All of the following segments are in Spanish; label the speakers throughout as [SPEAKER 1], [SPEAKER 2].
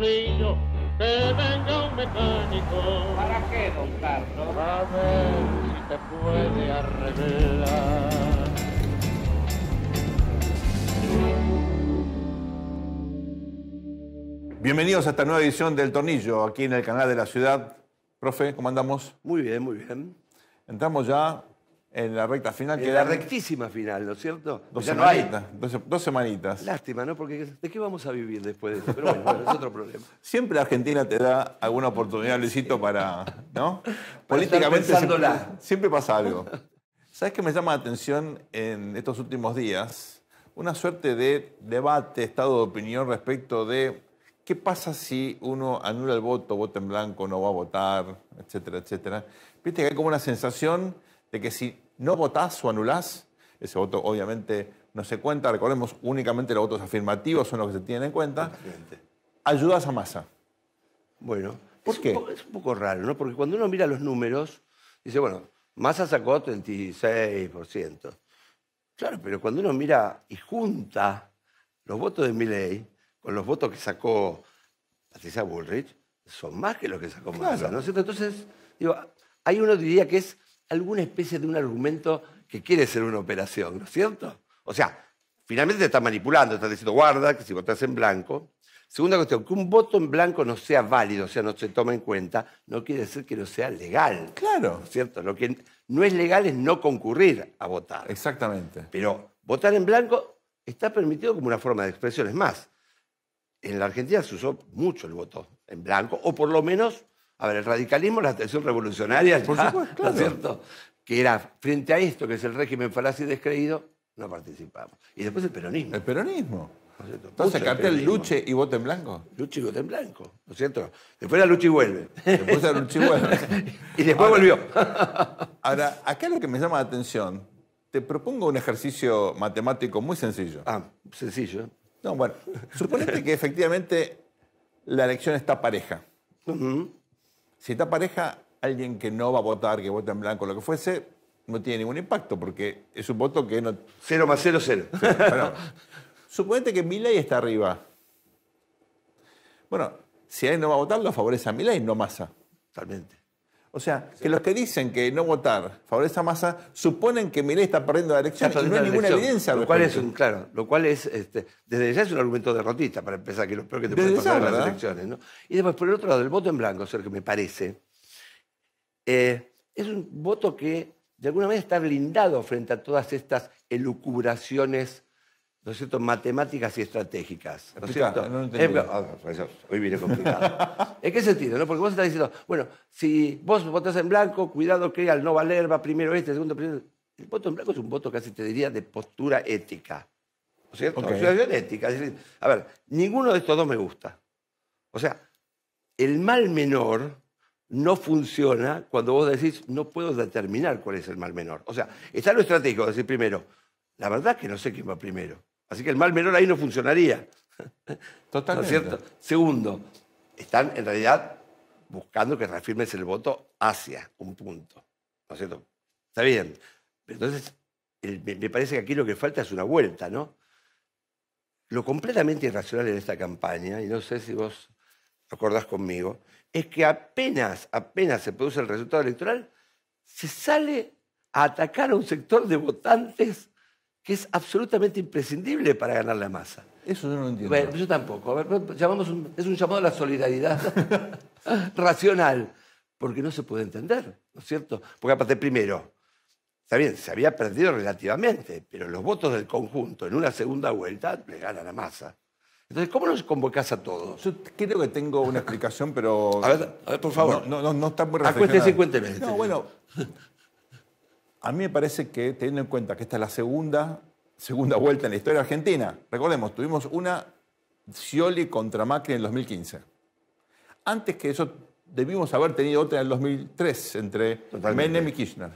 [SPEAKER 1] ¿Para A ver si te puede arreglar.
[SPEAKER 2] Bienvenidos a esta nueva edición del Tornillo, aquí en el canal de la ciudad. Profe, ¿cómo andamos? Muy bien, muy bien. Entramos ya en la recta final. En la rectísima
[SPEAKER 3] final, ¿no es cierto?
[SPEAKER 2] Dos semanitas. dos, semanitas.
[SPEAKER 3] Lástima, ¿no? Porque ¿de qué vamos a vivir después
[SPEAKER 2] de eso? Pero bueno, es otro problema. Siempre Argentina te da alguna oportunidad, Luisito, para. ¿No?
[SPEAKER 1] Políticamente.
[SPEAKER 2] Siempre, pasa algo. ¿Sabes qué me llama la atención en estos últimos días? Una suerte de debate, estado de opinión respecto de qué pasa si uno anula el voto, vota en blanco, no va a votar, etcétera, etcétera. Viste que hay como una sensación de que si no votás o anulás, ese voto obviamente no se cuenta, recordemos, únicamente los votos afirmativos son los que se tienen en cuenta, ayudas a Massa. Bueno, ¿por es qué? Un es un poco raro, ¿no? Porque cuando uno
[SPEAKER 3] mira los números, dice, bueno, Massa sacó 36%. Claro, pero cuando uno mira y junta los votos de Milley con los votos que sacó Patricia Bullrich, son más que los que sacó Massa, ¿no es cierto? Entonces, digo, hay uno diría que es alguna especie de un argumento que quiere ser una operación, ¿no es cierto? O sea, finalmente te está manipulando, te diciendo, guarda, que si votas en blanco. Segunda cuestión, que un voto en blanco no sea válido, o sea, no se tome en cuenta, no quiere decir que no sea legal. Claro. cierto? Lo que no es legal es no concurrir a votar. Exactamente. Pero votar en blanco está permitido como una forma de expresión. Es más, en la Argentina se usó mucho el voto en blanco, o por lo menos a ver, el radicalismo, la atención revolucionaria, Por supuesto, es cierto? Que era frente a esto, que es el régimen falaz y descreído, no participamos. Y después el peronismo. El peronismo. entonces Entonces, cartel Luche y voto
[SPEAKER 2] en blanco. Luche y voto en blanco, ¿no es cierto? Después la lucha y vuelve. Después era Luche y vuelve. y después volvió. ahora, acá lo que me llama la atención, te propongo un ejercicio matemático muy sencillo. Ah, sencillo. No, bueno, suponete que efectivamente la elección está pareja. Si esta pareja alguien que no va a votar, que vota en blanco, lo que fuese, no tiene ningún impacto, porque es un voto que no... Cero más cero, cero. suponete que Milei está arriba. Bueno, si alguien no va a votar, lo favorece a y no Massa. Totalmente. O sea, que los que dicen que no votar favorece a masa suponen que Milei está perdiendo la elección y no hay ninguna evidencia. Lo cual es claro, lo cual es, este, desde ya es un argumento derrotista para empezar, que lo
[SPEAKER 3] peor que te puede pasar las elecciones. Y después, por el otro lado, el voto en blanco, sea que me parece, eh, es un voto que de alguna manera está blindado frente a todas estas elucubraciones ¿no es cierto?, matemáticas y estratégicas. ¿No es cierto? Oh, pues, hoy viene complicado. ¿En qué sentido? Porque vos estás diciendo, bueno, si vos votás en blanco, cuidado que al no valer va primero este, segundo primero. El voto en blanco es un voto casi te diría de postura ética. ¿No es cierto? ética. a ver, ninguno de estos dos me gusta. O sea, el mal menor no funciona cuando vos decís, no puedo determinar cuál es el mal menor. O sea, está lo estratégico, decir primero, la verdad es que no sé quién va primero. Así que el mal menor ahí no funcionaría. Totalmente. cierto? Segundo, están en realidad buscando que reafirmes el voto hacia un punto. ¿No es cierto? Está bien. Entonces, me parece que aquí lo que falta es una vuelta, ¿no? Lo completamente irracional en esta campaña, y no sé si vos acordás conmigo, es que apenas, apenas se produce el resultado electoral, se sale a atacar a un sector de votantes que es absolutamente imprescindible para ganar la masa.
[SPEAKER 2] Eso yo no lo entiendo. Bueno, pues
[SPEAKER 3] yo tampoco. A ver, pues, llamamos es un llamado a la solidaridad racional, porque no se puede entender, ¿no es cierto? Porque aparte, primero, está bien, se había perdido relativamente, pero los votos del conjunto en una segunda vuelta le ganan la masa. Entonces, ¿cómo los convocás
[SPEAKER 2] a todos? Yo creo que tengo una explicación, pero... A ver, por favor. No, no, no, está muy y cuénteme. No, bueno, a mí me parece que, teniendo en cuenta que esta es la segunda, segunda vuelta en la historia argentina, recordemos, tuvimos una Scioli contra Macri en el 2015. Antes que eso, debimos haber tenido otra en el 2003 entre Menem y Kirchner.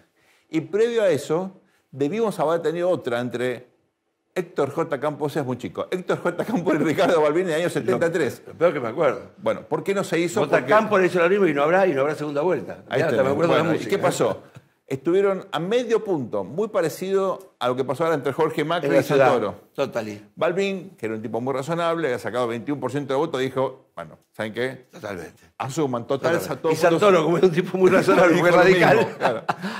[SPEAKER 2] Y previo a eso, debimos haber tenido otra entre Héctor J. Campos es muy chico. Héctor J. Campos y Ricardo Balbín en el año 73. Lo, peor que me acuerdo. Bueno, ¿por qué no se hizo? J. Porque... Campos hizo lo mismo y no habrá, y no habrá segunda vuelta. Ahí ya, me acuerdo qué pasó? estuvieron a medio punto, muy parecido a lo que pasó ahora entre Jorge Macri y Santoro. Total. Balvin, que era un tipo muy razonable, había sacado 21% de votos, dijo, bueno, ¿saben qué? Totalmente. Asuman, total, Santoro. Y Santoro, como era un tipo muy razonable, muy radical.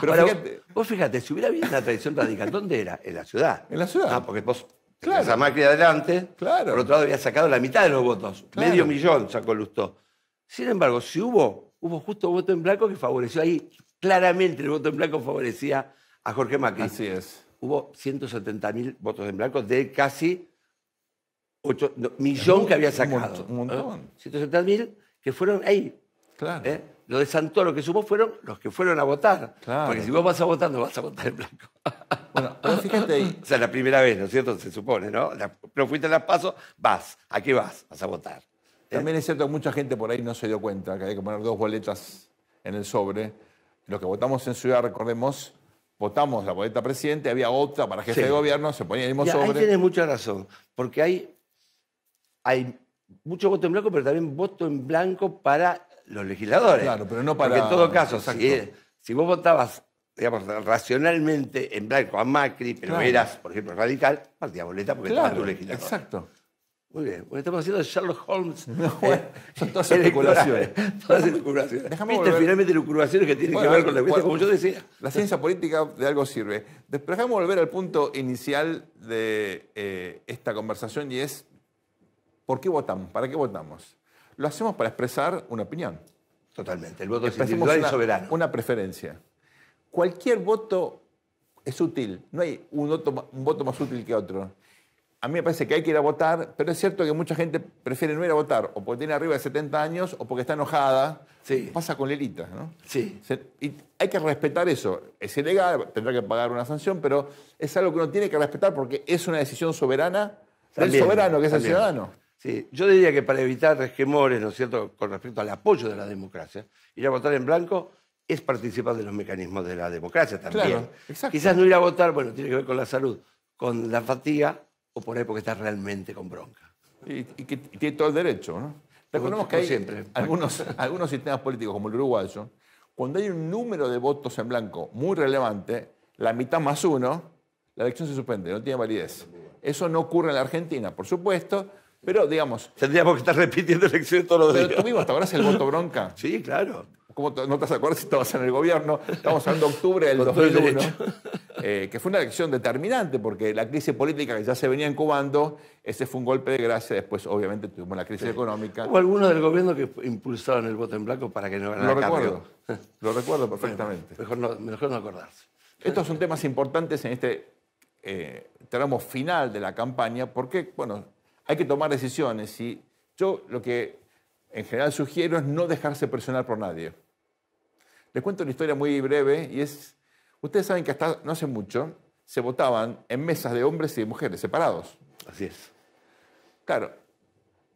[SPEAKER 2] Pero fíjate, vos fíjate, si hubiera habido una tradición radical, ¿dónde era? En la
[SPEAKER 3] ciudad. En la ciudad. Ah, porque vos claro. Macri adelante, claro. por otro lado había sacado la mitad de los votos, medio millón sacó Lustó. Sin embargo, si hubo, hubo justo voto en blanco que favoreció ahí claramente el voto en blanco favorecía a Jorge Macri. Así es. Hubo 170.000 votos en blanco de casi 8 millón que había sacado. Un montón. 170.000 ¿Eh? que fueron ahí. Claro. ¿Eh? Los de Santoro que sumó fueron los que fueron a votar. Claro. Porque si vos vas a votar, no vas a votar en blanco. Bueno, fíjate ahí. O sea, la primera vez, ¿no es cierto? Se supone, ¿no? pero fuiste a las pasos, vas. ¿A qué vas? Vas a votar.
[SPEAKER 2] También ¿Eh? es cierto que mucha gente por ahí no se dio cuenta que hay que poner dos boletas en el sobre los que votamos en Ciudad, recordemos, votamos la boleta presidente, había otra para jefe de gobierno, se ponía el mismo sobre. Ahí tienes
[SPEAKER 3] mucha razón, porque hay, hay mucho voto en blanco, pero también voto en blanco para los legisladores. Claro, pero no para. Porque en todo caso, si, si, vos votabas, digamos, racionalmente en blanco a Macri, pero eras, por ejemplo, radical, partía boleta porque claro, estabas tu legislador. Exacto. Muy bien, porque estamos haciendo Sherlock Holmes.
[SPEAKER 2] No, bueno, eh,
[SPEAKER 3] son todas especulaciones. todas especulaciones. Viste finalmente
[SPEAKER 2] lucrubaciones que tienen que ver con la ciencia, como yo decía. La ciencia política de algo sirve. Pero dejamos volver al punto inicial de eh, esta conversación y es, ¿por qué votamos? ¿Para qué votamos? Lo hacemos para expresar una opinión. Totalmente, el voto es individual y soberano. Una preferencia. Cualquier voto es útil, no hay un voto más útil que otro a mí me parece que hay que ir a votar, pero es cierto que mucha gente prefiere no ir a votar, o porque tiene arriba de 70 años, o porque está enojada. Sí. Pasa con Lelita, ¿no? Sí. y hay que respetar eso. Es ilegal, tendrá que pagar una sanción, pero es algo que uno tiene que respetar porque es una decisión soberana del soberano, que es el ciudadano. Sí, yo diría que
[SPEAKER 3] para evitar resquemores, ¿no es cierto?, con respecto al apoyo de la democracia, ir a votar en blanco es participar de los mecanismos de la democracia también. Claro, Quizás no ir a votar, bueno, tiene que ver con la salud,
[SPEAKER 2] con la fatiga o por ahí porque está realmente con bronca. Y, que tiene todo el derecho, ¿no? Recordemos que hay siempre. Algunos, sistemas políticos, como el uruguayo, cuando hay un número de votos en blanco muy relevante, la mitad más uno, la elección se suspende, no tiene validez. Eso no ocurre en la Argentina, por supuesto, pero digamos... Tendríamos que estar repitiendo elecciones todos los días. Pero mismo hasta ahora el voto bronca. Sí, claro no te acuerdas si estabas en el gobierno? Estamos hablando de octubre del 2001, eh, que fue una elección determinante porque la crisis política que ya se venía incubando, ese fue un golpe de gracia, después obviamente tuvimos la crisis económica. Hubo alguno del gobierno que impulsaron el voto en blanco para que no ganara Lo recuerdo, lo recuerdo perfectamente. mejor, no, mejor no acordarse. Estos son temas importantes en este eh, tramo final de la campaña porque, bueno, hay que tomar decisiones y yo lo que en general sugiero es no dejarse presionar por nadie. Les cuento una historia muy breve y es, ustedes saben que hasta no hace mucho se votaban en mesas de hombres y de mujeres, separados. Así es. Claro,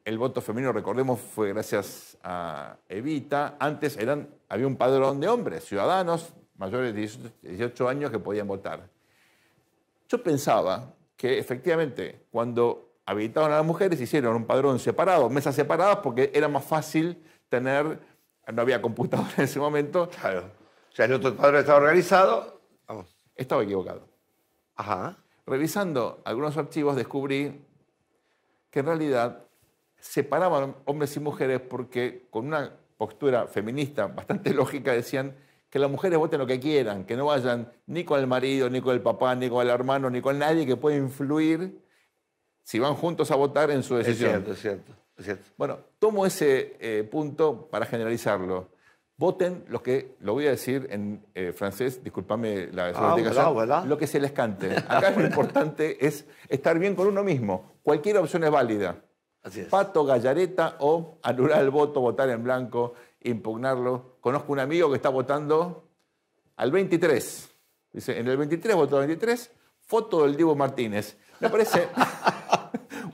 [SPEAKER 2] el voto femenino, recordemos, fue gracias a Evita. Antes eran, había un padrón de hombres, ciudadanos mayores de 18 años que podían votar. Yo pensaba que efectivamente cuando habilitaron a las mujeres hicieron un padrón separado, mesas separadas, porque era más fácil tener no había computador en ese momento. Claro. O sea, otro padre estaba organizado. Estaba equivocado. Ajá. Revisando algunos archivos descubrí que en realidad separaban hombres y mujeres porque con una postura feminista bastante lógica decían que las mujeres voten lo que quieran, que no vayan ni con el marido, ni con el papá, ni con el hermano, ni con nadie que pueda influir si van juntos a votar en su decisión. Es cierto, es cierto. Bueno, tomo ese eh, punto para generalizarlo. Voten lo que, lo voy a decir en eh, francés, discúlpame la ah, lo que se les cante. Acá lo importante es estar bien con uno mismo. Cualquier opción es válida. Pato, gallareta o anular el voto, votar en blanco, impugnarlo. Conozco un amigo que está votando al 23. Dice, en el 23 votó al 23, foto del Divo Martínez. Me parece...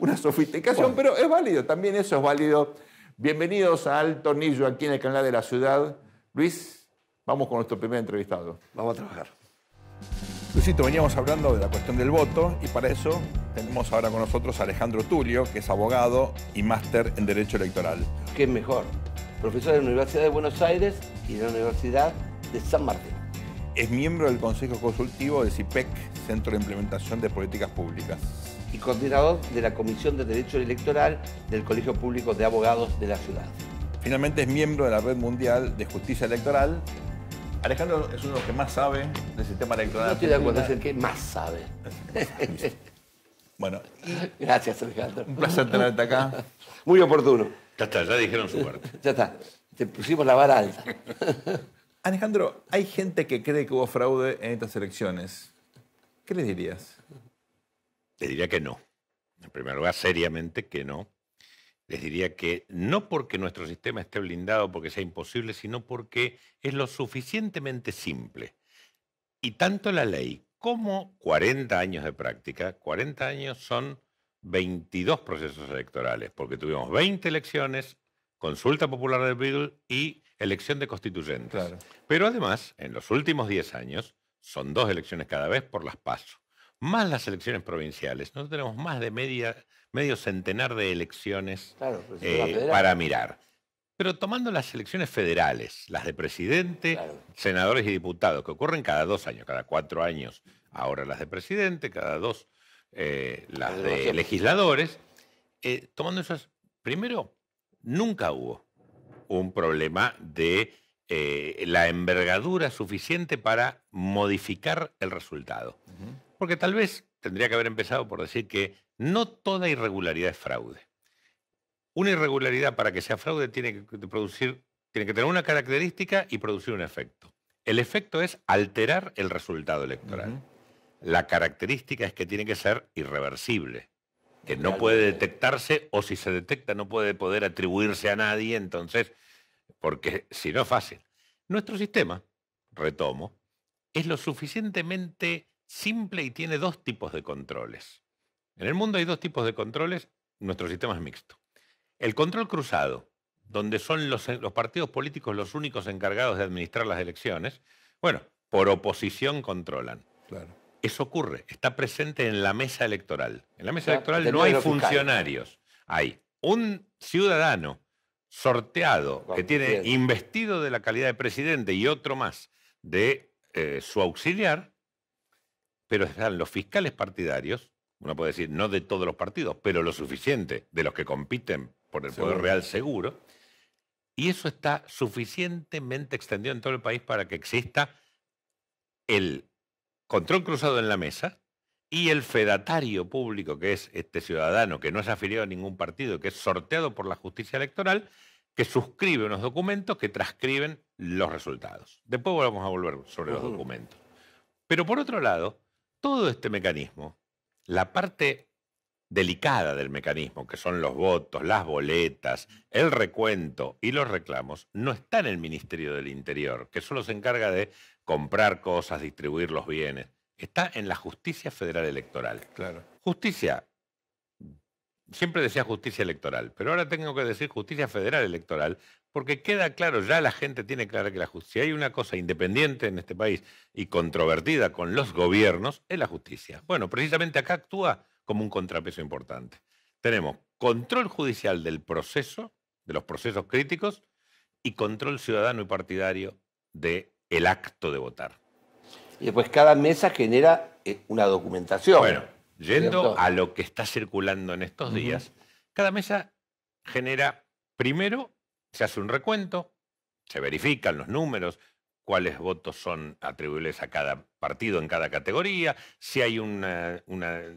[SPEAKER 2] una sofisticación, pero es válido, también eso es válido. Bienvenidos a Al Tornillo aquí en el canal de la ciudad. Luis, vamos con nuestro primer entrevistado. Vamos a trabajar. Luisito, veníamos hablando de la cuestión del voto y para eso tenemos ahora con nosotros a Alejandro Tulio, que es abogado y máster en Derecho Electoral. ¿Qué mejor? Profesor de la Universidad de Buenos Aires y de la Universidad de San Martín. Es miembro del Consejo Consultivo de CIPEC, Centro de Implementación de Políticas Públicas y coordinador de la Comisión de Derecho Electoral del Colegio Público de Abogados de la ciudad. Finalmente es miembro de la Red Mundial de Justicia Electoral. Alejandro es uno de los que más sabe del sistema electoral. estoy de acuerdo, que más sabe. bueno. Gracias, Alejandro. Un placer tenerte acá. Muy oportuno. Ya está, ya dijeron su parte. ya está. Te pusimos la vara alta. Alejandro, hay gente que cree que hubo fraude en estas elecciones. ¿Qué le dirías?
[SPEAKER 1] Les diría que no. En primer lugar, seriamente que no. Les diría que no porque nuestro sistema esté blindado, porque sea imposible, sino porque es lo suficientemente simple. Y tanto la ley como 40 años de práctica, 40 años son 22 procesos electorales, porque tuvimos 20 elecciones, consulta popular del Beagle y elección de constituyentes. Pero además, en los últimos 10 años, son dos elecciones cada vez por las pasos más las elecciones provinciales. Nosotros tenemos más de media, medio centenar de elecciones pues, eh, para mirar. Pero tomando las elecciones federales, las de presidente, senadores y diputados, que ocurren cada dos años, cada cuatro años, ahora las de presidente, cada dos eh, las de legisladores, eh, tomando esas, primero, nunca hubo un problema de la envergadura suficiente para modificar el resultado. Porque tal vez tendría que haber empezado por decir que no toda irregularidad es fraude. Una irregularidad para que sea fraude tiene que, producir, tiene que tener una característica y producir un efecto. El efecto es alterar el resultado electoral. La característica es que tiene que ser irreversible, que no puede detectarse o si se detecta no puede poder atribuirse a nadie, entonces, porque si no es fácil. Nuestro sistema, retomo, es lo suficientemente simple y tiene dos tipos de controles. En el mundo hay dos tipos de controles, nuestro sistema es mixto. El control cruzado, donde son los, partidos políticos los únicos encargados de administrar las elecciones, bueno, por oposición controlan. Claro. Eso ocurre, está presente en la mesa electoral. En la mesa electoral no hay funcionarios, hay un ciudadano sorteado que tiene investido de la calidad de presidente y otro más de eh, su auxiliar, pero están los fiscales partidarios, uno puede decir no de todos los partidos, pero lo suficiente de los que compiten por el poder real seguro, y eso está suficientemente extendido en todo el país para que exista el control cruzado en la mesa y el fedatario público, que es este ciudadano que no es afiliado a ningún partido, que es sorteado por la justicia electoral, que suscribe unos documentos que transcriben los resultados. Después vamos a volver sobre los documentos. Pero por otro lado, todo este mecanismo, la parte delicada del mecanismo, que son los votos, las boletas, el recuento y los reclamos, no está en el Ministerio del Interior, que solo se encarga de comprar cosas, distribuir los bienes. Está en la Justicia Federal Electoral. Claro. Justicia. Siempre decía justicia electoral, pero ahora tengo que decir justicia federal electoral porque queda claro, ya la gente tiene claro que la justicia, si hay una cosa independiente en este país y controvertida con los gobiernos, es la justicia. Bueno, precisamente acá actúa como un contrapeso importante. Tenemos control judicial del proceso, de los procesos críticos, y control ciudadano y partidario del el acto de votar. Y después cada mesa genera eh, una documentación. Bueno, yendo a lo que está circulando en estos días, cada mesa genera primero se hace un recuento, se verifican los números, cuáles votos son atribuibles a cada partido en cada categoría, si hay una,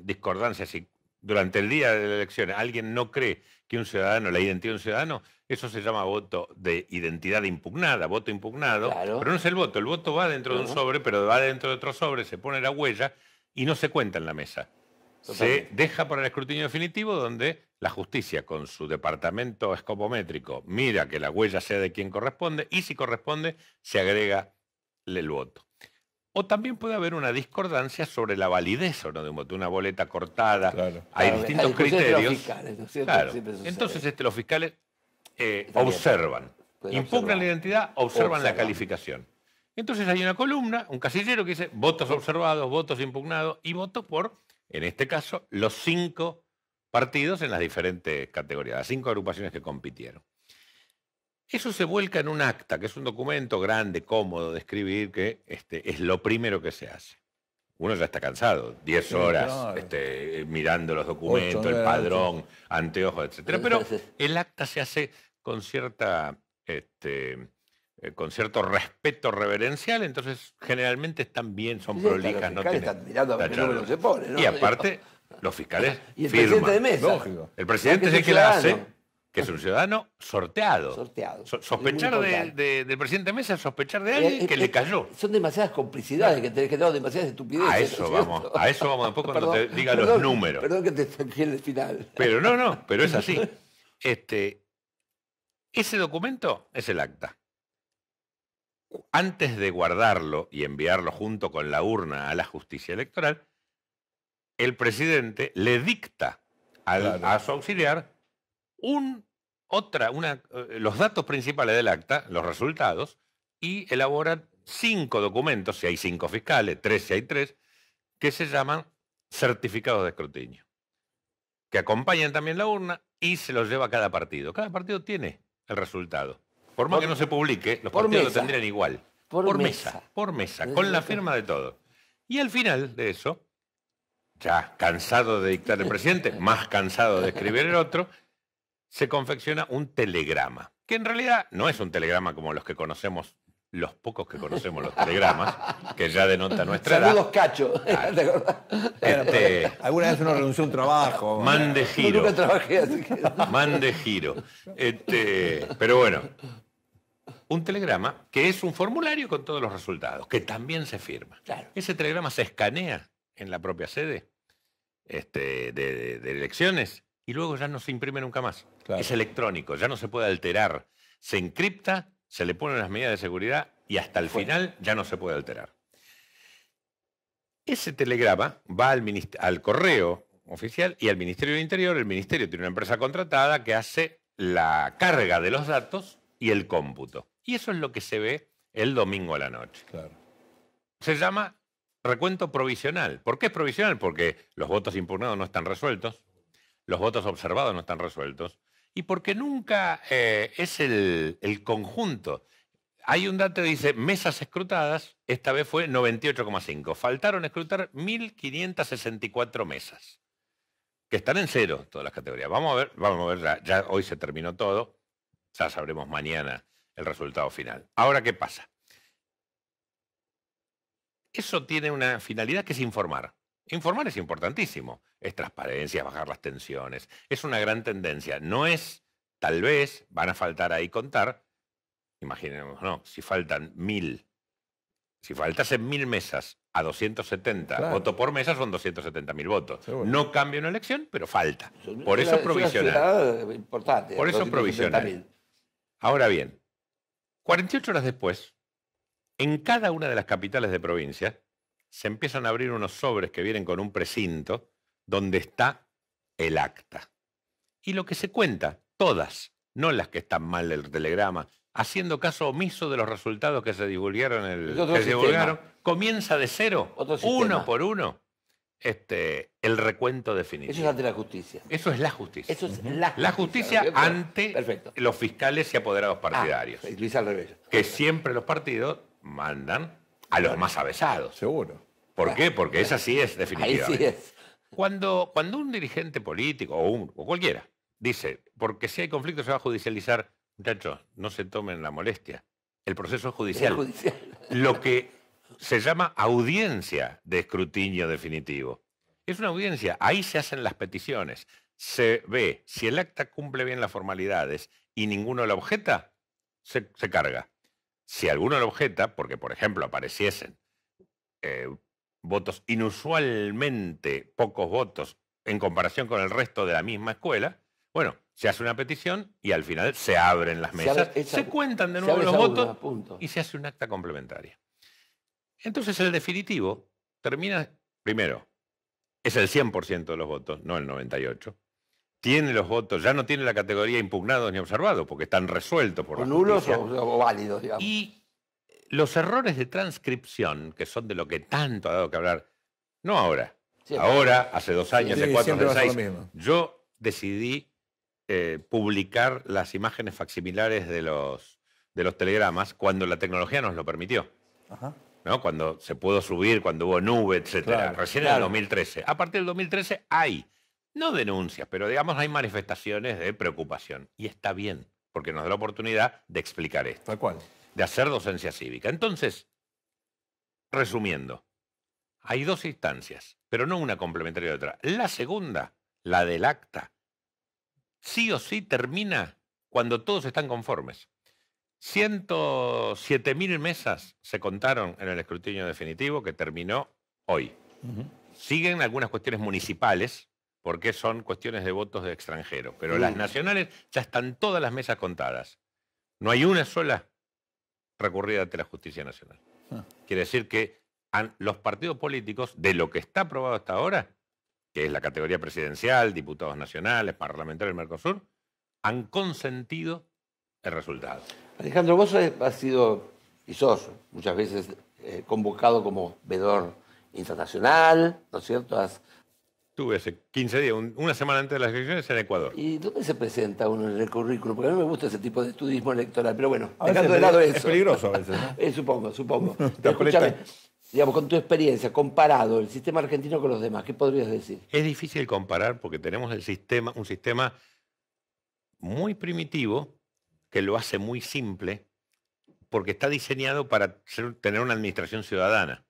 [SPEAKER 1] discordancia, si durante el día de la elección alguien no cree que un ciudadano, la identidad de un ciudadano, eso se llama voto de identidad impugnada, voto impugnado, pero no es el voto, el voto va dentro de un sobre, pero va dentro de otro sobre, se pone la huella y no se cuenta en la mesa se deja para el escrutinio definitivo donde la justicia con su departamento escopométrico mira que la huella sea de quien corresponde y si corresponde se agrega el voto. O también puede haber una discordancia sobre la validez o no de una boleta cortada. Hay distintos criterios. Entonces este, los fiscales eh, observan, impugnan la identidad, observan, la calificación. Entonces hay una columna, un casillero que dice votos observados, votos impugnados y votos por en este caso, los cinco partidos en las diferentes categorías, las cinco agrupaciones que compitieron. Eso se vuelca en un acta, que es un documento grande, cómodo de escribir, que este, es lo primero que se hace. Uno ya está cansado, 10 horas este, mirando los documentos, el padrón, anteojos, etc. Pero el acta se hace con cierta este, eh, con cierto respeto reverencial, entonces generalmente están bien, son prolijas. no tienen, Y aparte, los fiscales Y el presidente de mesa. El presidente es el que la hace, que es un ciudadano sorteado. sospechar de, del presidente de Mesa, sospechar de eh, alguien eh, que le
[SPEAKER 3] cayó. Son demasiadas complicidades que tenés que tener, demasiadas estupideces. A eso vamos,
[SPEAKER 1] a eso vamos después cuando te diga los números.
[SPEAKER 3] Perdón que te en el final.
[SPEAKER 1] Pero no, no, pero es así. Este, ese documento es el acta antes de guardarlo y enviarlo junto con la urna a la justicia electoral, el presidente le dicta a su auxiliar un, otra, una, eh, los datos principales del acta, los resultados, y elabora cinco documentos, si hay cinco fiscales, tres si hay tres, que se llaman certificados de escrutinio, que acompañan también la urna y se los lleva a cada partido. Cada partido tiene el resultado. Por más que no se publique, los partidos lo tendrían igual. Por, mesa, Por mesa, con la firma de todo. Y al final de eso, ya cansado de dictar el presidente, más cansado de escribir el otro, se confecciona un telegrama. Que en realidad no es un telegrama como los que conocemos los pocos que conocemos los telegramas, que ya denota nuestra Saludos,
[SPEAKER 2] Cacho. Ah,
[SPEAKER 1] este,
[SPEAKER 2] alguna vez uno renunció a un trabajo. Man giro. Yo trabajé,
[SPEAKER 1] así Man giro. Este, pero bueno, un telegrama que es un formulario con todos los resultados, que también se firma. Ese telegrama se escanea en la propia sede este, de, elecciones y luego ya no se imprime nunca más. Es electrónico, ya no se puede alterar. Se encripta, se le ponen las medidas de seguridad y hasta el final ya no se puede alterar. Ese telegrama va al, al correo oficial y al Ministerio del Interior. El Ministerio tiene una empresa contratada que hace la carga de los datos y el cómputo. Y eso es lo que se ve el domingo a la noche. Se llama recuento provisional. ¿Por qué es provisional? Porque los votos impugnados no están resueltos, los votos observados no están resueltos, y porque nunca eh, es el, conjunto. Hay un dato que dice, mesas escrutadas, esta vez fue 98,5. Faltaron escrutar 1.564 mesas, que están en cero todas las categorías. Vamos a ver, vamos a ver, ya hoy se terminó todo, ya sabremos mañana el resultado final. Ahora, ¿qué pasa? Eso tiene una finalidad que es informar. Informar es importantísimo. Es transparencia, bajar las tensiones. Es una gran tendencia. No es, tal vez, van a faltar ahí contar. Imaginemos, no, si faltan mil, si faltasen mil mesas a 270 voto votos por mesa, son 270 mil votos. No cambia una elección, pero falta. Por eso es provisional.
[SPEAKER 3] Por eso provisional.
[SPEAKER 1] Ahora bien, 48 horas después, en cada una de las capitales de provincia, se empiezan a abrir unos sobres que vienen con un precinto donde está el acta. Y lo que se cuenta, todas, no las que están mal del telegrama, haciendo caso omiso de los resultados que se divulgaron, el, que se divulgaron comienza de cero, uno por uno este, el recuento definitivo. Eso es ante la justicia. Eso es la justicia. Eso es la justicia. La justicia ante los fiscales y apoderados ah, partidarios. al revés. Que siempre los partidos mandan a los más avesados. Seguro. ¿Por qué? Porque esa sí es definitiva. es. Cuando, cuando un dirigente político o, un, o cualquiera dice, porque si hay conflicto se va a judicializar, muchachos, no se tomen la molestia. El proceso judicial. judicial. Lo que se llama audiencia de escrutinio definitivo. Es una audiencia, ahí se hacen las peticiones, se ve si el acta cumple bien las formalidades y ninguno la objeta, se, carga. Si alguno la objeta, porque por ejemplo apareciesen eh, votos inusualmente pocos votos en comparación con el resto de la misma escuela, bueno, se hace una petición y al final se abren las mesas, se, se cuentan de nuevo los votos y se hace un acta complementaria. Entonces el definitivo termina, primero, es el 100% de los votos, no el 98%. Tiene los votos, ya no tiene la categoría impugnados ni observados, porque están resueltos por los nulos o, válidos, digamos. Y eh, los errores de transcripción, que son de lo que tanto ha dado que hablar, no ahora, ahora, hace dos años, hace cuatro, hace seis, yo decidí eh, publicar las imágenes facsimilares de los, de los telegramas cuando la tecnología nos lo permitió. Ajá. Cuando se pudo subir, cuando hubo nube, etc. Recién en el 2013. A partir del 2013 hay, no denuncias, pero digamos hay manifestaciones de preocupación. Y está bien, porque nos da la oportunidad de explicar esto. De hacer docencia cívica. Entonces, resumiendo, hay dos instancias, pero no una complementaria de otra. La segunda, la del acta, sí o sí termina cuando todos están conformes. 107.000 mesas se contaron en el escrutinio definitivo que terminó hoy. Siguen algunas cuestiones municipales, porque son cuestiones de votos de extranjeros, pero las mm. nacionales ya están todas las mesas contadas. No hay una sola recurrida ante la justicia nacional. Ah. Quiere decir que los partidos políticos, de lo que está aprobado hasta ahora, que es la categoría presidencial, diputados nacionales, parlamentarios del Mercosur, han consentido el resultado. Alejandro, vos has sido y sos muchas veces
[SPEAKER 3] eh, convocado como vedor internacional, ¿no es cierto? Has... Estuve hace 15 días, una semana antes de las elecciones en Ecuador. ¿Y dónde se presenta uno en el currículum? Porque a mí me gusta ese tipo de estudismo electoral, pero bueno, a de lado eso. Es peligroso a veces. Eh, supongo, supongo. Escúchame, digamos, con tu experiencia, comparado el sistema argentino con los demás, ¿qué podrías decir?
[SPEAKER 1] Es difícil comparar porque tenemos el sistema, un sistema muy primitivo, que lo hace muy simple porque está diseñado para tener una administración ciudadana.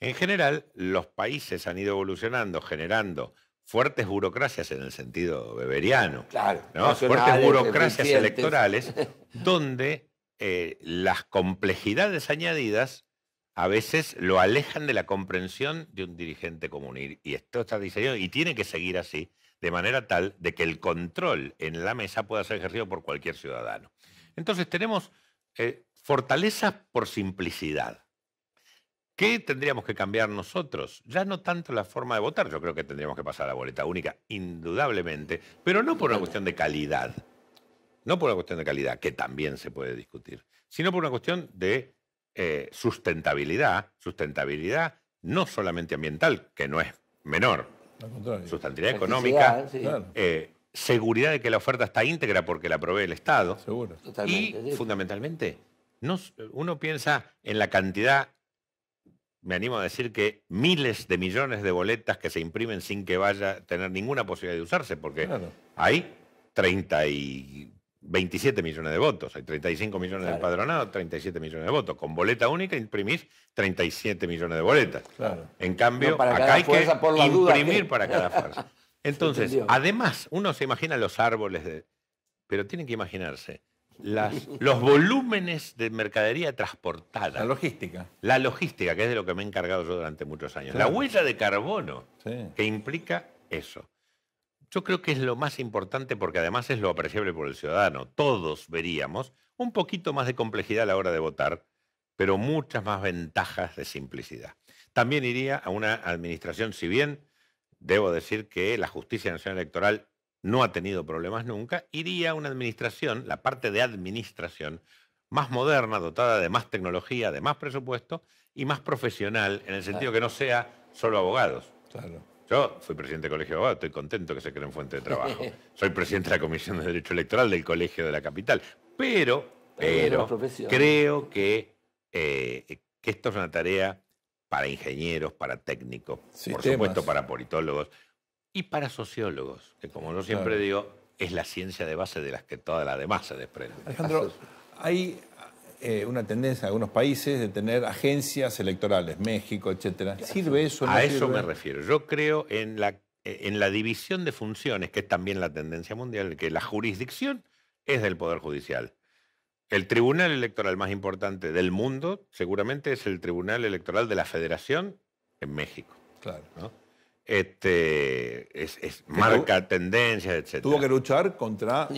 [SPEAKER 1] En general, los países han ido evolucionando, generando fuertes burocracias en el sentido beberiano, claro, fuertes burocracias electorales, donde eh, las complejidades añadidas a veces lo alejan de la comprensión de un dirigente común. Y esto está diseñado y tiene que seguir así, de manera tal de que el control en la mesa pueda ser ejercido por cualquier ciudadano. Entonces tenemos eh, fortaleza fortalezas por simplicidad. ¿Qué tendríamos que cambiar nosotros? Ya no tanto la forma de votar, yo creo que tendríamos que pasar a la boleta única, indudablemente, pero no por una cuestión de calidad, no por una cuestión de calidad, que también se puede discutir, sino por una cuestión de eh, sustentabilidad, sustentabilidad no solamente ambiental, que no es menor, sustentabilidad económica, seguridad de que la oferta está íntegra porque la provee el Estado. Seguro. y fundamentalmente, no, uno piensa en la cantidad, me animo a decir que miles de millones de boletas que se imprimen sin que vaya a tener ninguna posibilidad de usarse, porque hay y 27 millones de votos, hay 35 millones de empadronados, 37 millones de votos. Con boleta única imprimís 37 millones de boletas. En cambio, acá hay que imprimir para cada fuerza. Entonces, además, uno se imagina los árboles, de, pero tienen que imaginarse los volúmenes de mercadería transportada. La logística. La logística, que es de lo que me he encargado yo durante muchos años. La huella de carbono que implica eso. Yo creo que es lo más importante porque además es lo apreciable por el ciudadano. Todos veríamos un poquito más de complejidad a la hora de votar, pero muchas más ventajas de simplicidad. También iría a una administración, si bien debo decir que la Justicia Nacional Electoral no ha tenido problemas nunca, iría una administración, la parte de administración, más moderna, dotada de más tecnología, de más presupuesto y más profesional, en el sentido que no sea solo abogados. Yo fui presidente del Colegio de Abogados, estoy contento que se creen fuente de trabajo. Soy presidente de la Comisión de Derecho Electoral del Colegio de la Capital. Pero, pero, creo que, eh, que esto es una tarea para ingenieros, para técnicos, por supuesto para politólogos y para sociólogos, que como yo siempre digo, es la ciencia de base de las que toda la demás se desprende.
[SPEAKER 2] Alejandro, hay eh, una tendencia en algunos países de tener agencias
[SPEAKER 1] electorales, México, etcétera. ¿Sirve eso? a eso me refiero. Yo creo en la, en la división de funciones, que es también la tendencia mundial, que la jurisdicción es del Poder Judicial el tribunal electoral más importante del mundo seguramente es el Tribunal Electoral de la Federación en México. Claro. Este, es, marca tendencias, etc. Tuvo que
[SPEAKER 2] luchar contra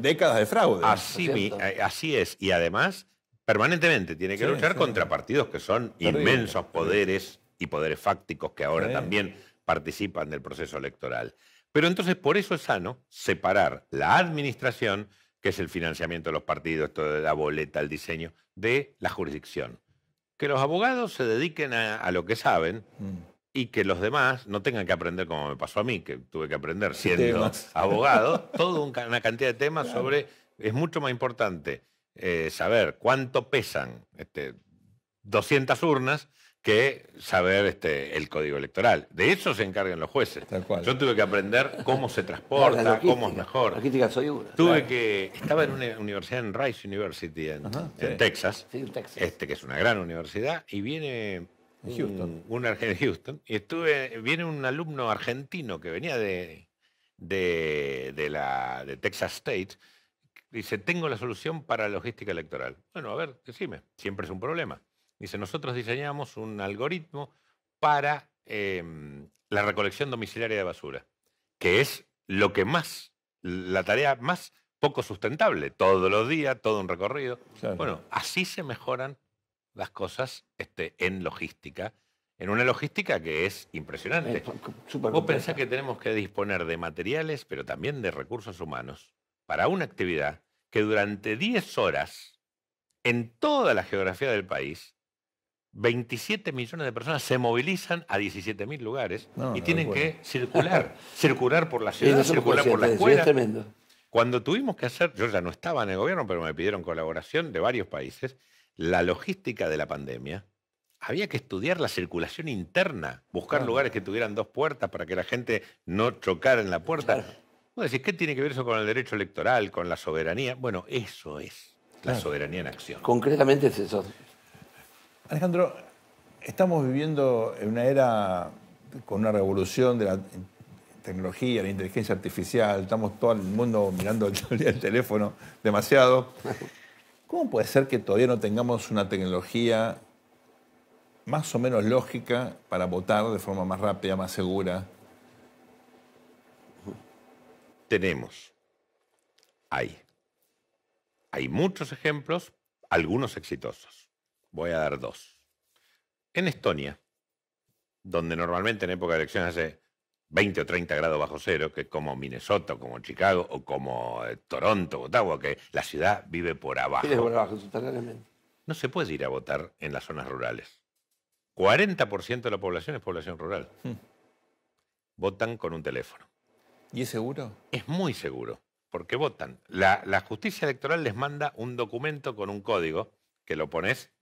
[SPEAKER 2] décadas de fraude.
[SPEAKER 1] Eh, así, es. Y además, permanentemente tiene que luchar contra partidos que son inmensos poderes y poderes fácticos que ahora también participan del proceso electoral. Pero entonces por eso es sano separar la administración que es el financiamiento de los partidos, esto de la boleta, el diseño, de la jurisdicción. Que los abogados se dediquen a, lo que saben mm. y que los demás no tengan que aprender como me pasó a mí, que tuve que aprender siendo abogado, toda una cantidad de temas sobre... Es mucho más importante eh, saber cuánto pesan 200 este, urnas que saber este, el código electoral. De eso se encargan los jueces. Yo tuve que aprender cómo se transporta, cómo es mejor. soy Tuve que. Estaba en una universidad en Rice University, en, Texas. Este, que es una gran universidad. Y viene un, Houston. Houston. Y estuve, viene un alumno argentino que venía de, de, la, de Texas State. Dice, tengo la solución para logística electoral. Bueno, a ver, decime. Siempre es un problema. Dice, nosotros diseñamos un algoritmo para em, la recolección domiciliaria de basura, que es lo que más, la tarea más poco sustentable, todos los días, todo un recorrido. Bueno, así se mejoran las cosas este, en logística, en una logística que es impresionante. Vos pensás que tenemos que disponer de materiales, pero también de recursos humanos, para una actividad que durante 10 horas, en toda la geografía del país, 27 millones de personas se movilizan a 17.000 lugares y tienen que circular, circular por la ciudad, circular por la escuela. Cuando tuvimos que hacer, yo ya no estaba en el gobierno, pero me pidieron colaboración de varios países, la logística de la pandemia, había que estudiar la circulación interna, buscar lugares que tuvieran dos puertas para que la gente no chocara en la puerta. ¿qué tiene que ver eso con el derecho electoral, con la soberanía? Bueno, eso es la soberanía en acción. Concretamente es eso.
[SPEAKER 2] Alejandro, estamos viviendo en una era con una revolución de la tecnología, la inteligencia artificial, estamos todo el mundo mirando el teléfono demasiado. ¿Cómo puede ser que todavía no tengamos una tecnología más o menos lógica para votar de forma más rápida, más segura?
[SPEAKER 1] Tenemos. Hay. Hay muchos ejemplos, algunos exitosos. Voy a dar dos. En Estonia, donde normalmente en época de elecciones hace 20 o 30 grados bajo cero, que es como Minnesota, como Chicago, o como eh, Toronto, Ottawa, que la ciudad vive por abajo. Vive por abajo, No se puede ir a votar en las zonas rurales. 40% de la población es población rural. Hmm. Votan con un teléfono. ¿Y es seguro? Es muy seguro, porque votan. la justicia electoral les manda un documento con un código que lo pones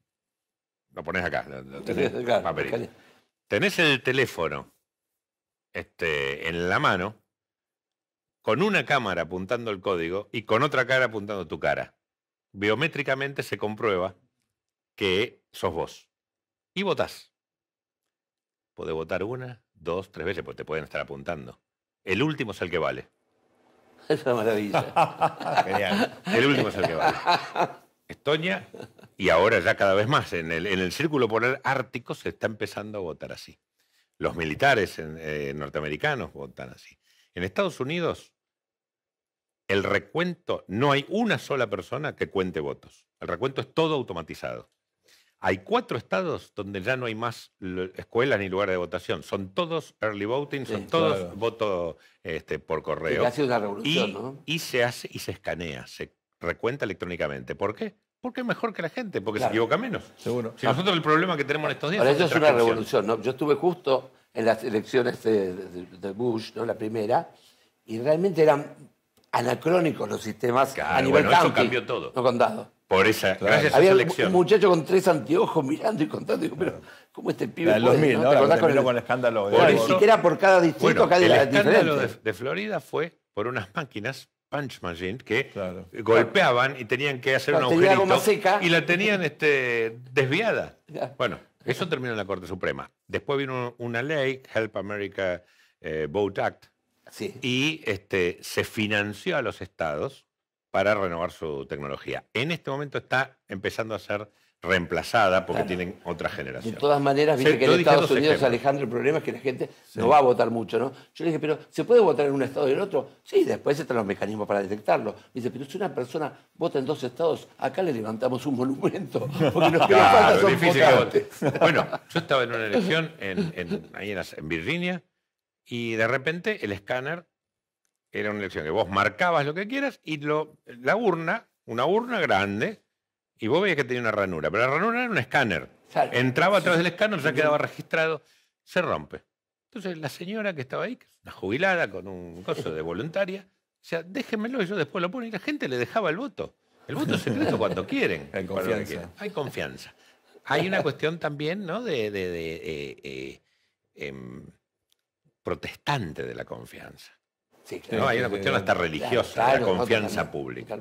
[SPEAKER 1] lo pones acá. Lo tenés, claro, tenés el teléfono este, en la mano, con una cámara apuntando el código y con otra cara apuntando tu cara. Biométricamente se comprueba que sos vos. Y votás. puede votar una, dos, tres veces, porque te pueden estar apuntando. El último es el que vale. Es una maravilla. El último es el que vale. Estonia y ahora ya cada vez más. En el, en el círculo polar ártico se está empezando a votar así. Los militares eh, norteamericanos votan así. En Estados Unidos, el recuento, no hay una sola persona que cuente votos. El recuento es todo automatizado. Hay cuatro estados donde ya no hay más escuelas ni lugares de votación. Son todos early voting, son todos votos voto este, por correo. y se hace y se escanea, se recuenta electrónicamente. ¿Por qué? Porque es mejor que la gente, porque se equivoca menos. Seguro. Si nosotros el problema que tenemos en estos días. Ahora, eso es una revolución. ¿no? Yo estuve justo en las elecciones de, Bush, ¿no?
[SPEAKER 3] la primera, y realmente eran anacrónicos los sistemas a nivel bueno, eso cambió todo. No condado. Por esa, gracias Había a esa elección. Un muchacho con tres anteojos mirando y contando. digo, pero, ¿cómo este pibe? Los puede, 2000, ¿no? con el, escándalo? ni siquiera por cada distrito, bueno, cada el escándalo
[SPEAKER 1] de Florida fue por unas máquinas punch machine que golpeaban y tenían que hacer ah, un agujerito y la tenían este, desviada. Bueno, eso terminó en la Corte Suprema. Después vino una ley, Help America eh, Vote Act, y este, se financió a los estados para renovar su tecnología. En este momento está empezando a ser reemplazada porque tienen otra generación. De todas maneras, viste que en Estados Unidos, Alejandro, el problema es que la gente no va a votar mucho, ¿no? Yo le dije, pero
[SPEAKER 3] ¿se puede votar en un estado y en otro? Sí, después están los mecanismos para detectarlo. dice, pero si una persona vota en dos estados, acá le levantamos un monumento, porque nos son difícil Bueno, yo estaba en una elección en,
[SPEAKER 1] en, Virginia y de repente el escáner era una elección que vos marcabas lo que quieras y la urna, una urna grande, y vos veías que tenía una ranura, pero la ranura era un escáner. Entraba a través del escáner, ya quedaba registrado. Se rompe. Entonces la señora que estaba ahí, una jubilada con un coso de voluntaria, O sea, déjenmelo y yo después lo pongo. Y la gente le dejaba el voto. El voto secreto cuando quieren. Hay confianza. Hay confianza. Hay una cuestión también ¿no? de, eh, eh, em, protestante de la confianza. Hay una cuestión hasta religiosa la confianza pública.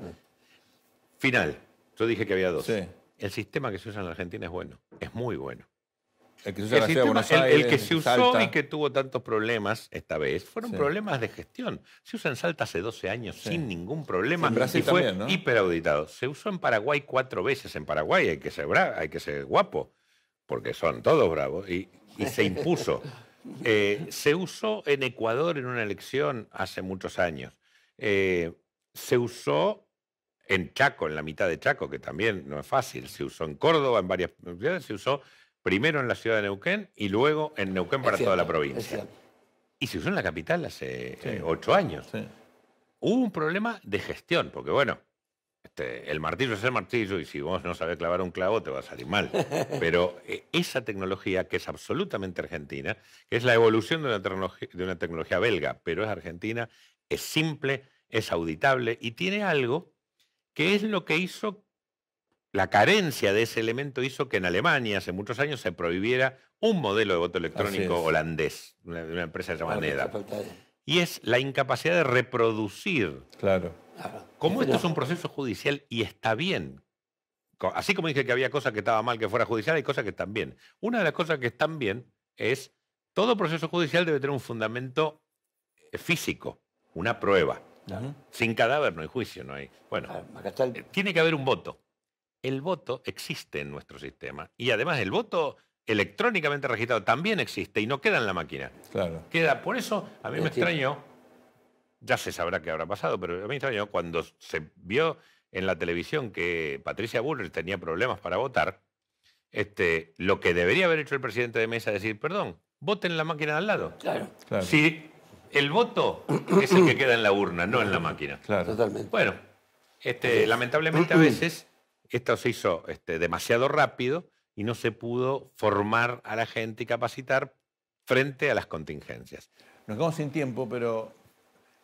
[SPEAKER 1] Final. Yo dije que había dos. El sistema que se usa en Argentina es bueno, es muy bueno. El que se, que usó y que tuvo tantos problemas esta vez fueron problemas de gestión. Se usa en Salta hace 12 años sin ningún problema y fue hiperauditado. Se usó en Paraguay cuatro veces. En Paraguay hay que ser, hay que ser guapo, porque son todos bravos, y, se impuso. Eh, se usó en Ecuador en una elección hace muchos años. Eh, se usó en Chaco, en la mitad de Chaco, que también no es fácil. Se usó en Córdoba, en varias ciudades, se usó primero en la ciudad de Neuquén y luego en Neuquén para toda la provincia. Y se usó en la capital hace eh, ocho años. Hubo un problema de gestión, porque bueno, este, el martillo es el martillo y si vos no sabés clavar un clavo te va a salir mal. Pero eh, esa tecnología que es absolutamente argentina, que es la evolución de una, de una tecnología belga, pero es argentina, es simple, es auditable y tiene algo Qué es lo que hizo, la carencia de ese elemento hizo que en Alemania hace muchos años se prohibiera un modelo de voto electrónico holandés, de una, empresa llamada NEDA. Y es la incapacidad de reproducir. Claro. Como esto es un proceso judicial y está bien. Así como dije que había cosas que estaba mal que fuera judicial, hay cosas que están bien. Una de las cosas que están bien es todo proceso judicial debe tener un fundamento eh, físico, una prueba. Sin cadáver no hay juicio, no hay. Bueno, ah, eh, tiene que haber un voto. El voto existe en nuestro sistema. Y además el voto electrónicamente registrado también existe y no queda en la máquina. Claro. Queda, por eso a mí me extrañó, ya se sabrá qué habrá pasado, pero a mí me extrañó cuando se vio en la televisión que Patricia Bullrich tenía problemas para votar, este, lo que debería haber hecho el presidente de mesa es decir, perdón, voten en la máquina de al lado. Claro. claro el voto es el que queda en la urna, no en la máquina. Claro. Totalmente. Bueno, este, lamentablemente a veces esto se hizo este, demasiado rápido y no se pudo formar a la gente y capacitar frente a las contingencias.
[SPEAKER 2] Nos quedamos sin tiempo, pero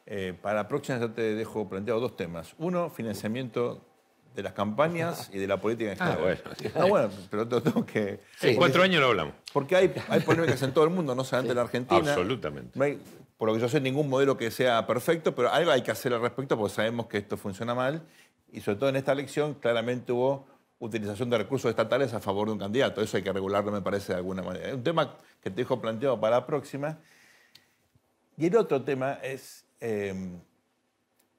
[SPEAKER 2] eh, para próxima ya te dejo planteado dos temas. Uno, financiamiento de las campañas y de la política en ah, general. Ah, bueno. Ah, bueno pero tengo que... en cuatro años lo hablamos. Porque hay, hay polémicas en todo el mundo, no solamente en la Argentina. Absolutamente por lo que yo sé, ningún modelo que sea perfecto, pero algo hay que hacer al respecto porque sabemos que esto funciona mal y sobre todo en esta elección claramente hubo utilización de recursos estatales a favor de un candidato. Eso hay que regularlo, me parece, de alguna manera. un tema que te dejo planteado para la próxima. Y el otro tema es, em,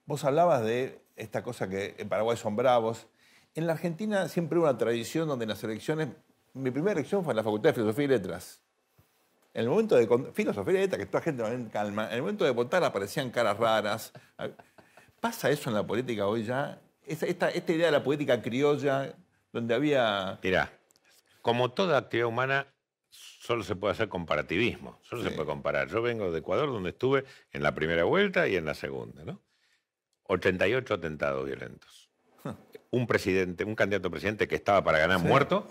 [SPEAKER 2] vos hablabas de esta cosa que en Paraguay son bravos. En la Argentina siempre hubo una tradición donde en las elecciones, mi primera elección fue en la Facultad de Filosofía y Letras. En el momento de. Filosofía ETA, que toda gente en calma. En el momento de votar aparecían caras raras. ¿Pasa eso en la política hoy ya? Esta,
[SPEAKER 1] idea de la política criolla, donde había. Mirá, como toda actividad humana, solo se puede hacer comparativismo, solo se puede comparar. Yo vengo de Ecuador, donde estuve en la primera vuelta y en la segunda, ¿no? 88 atentados violentos un presidente, un candidato presidente que estaba para ganar muerto,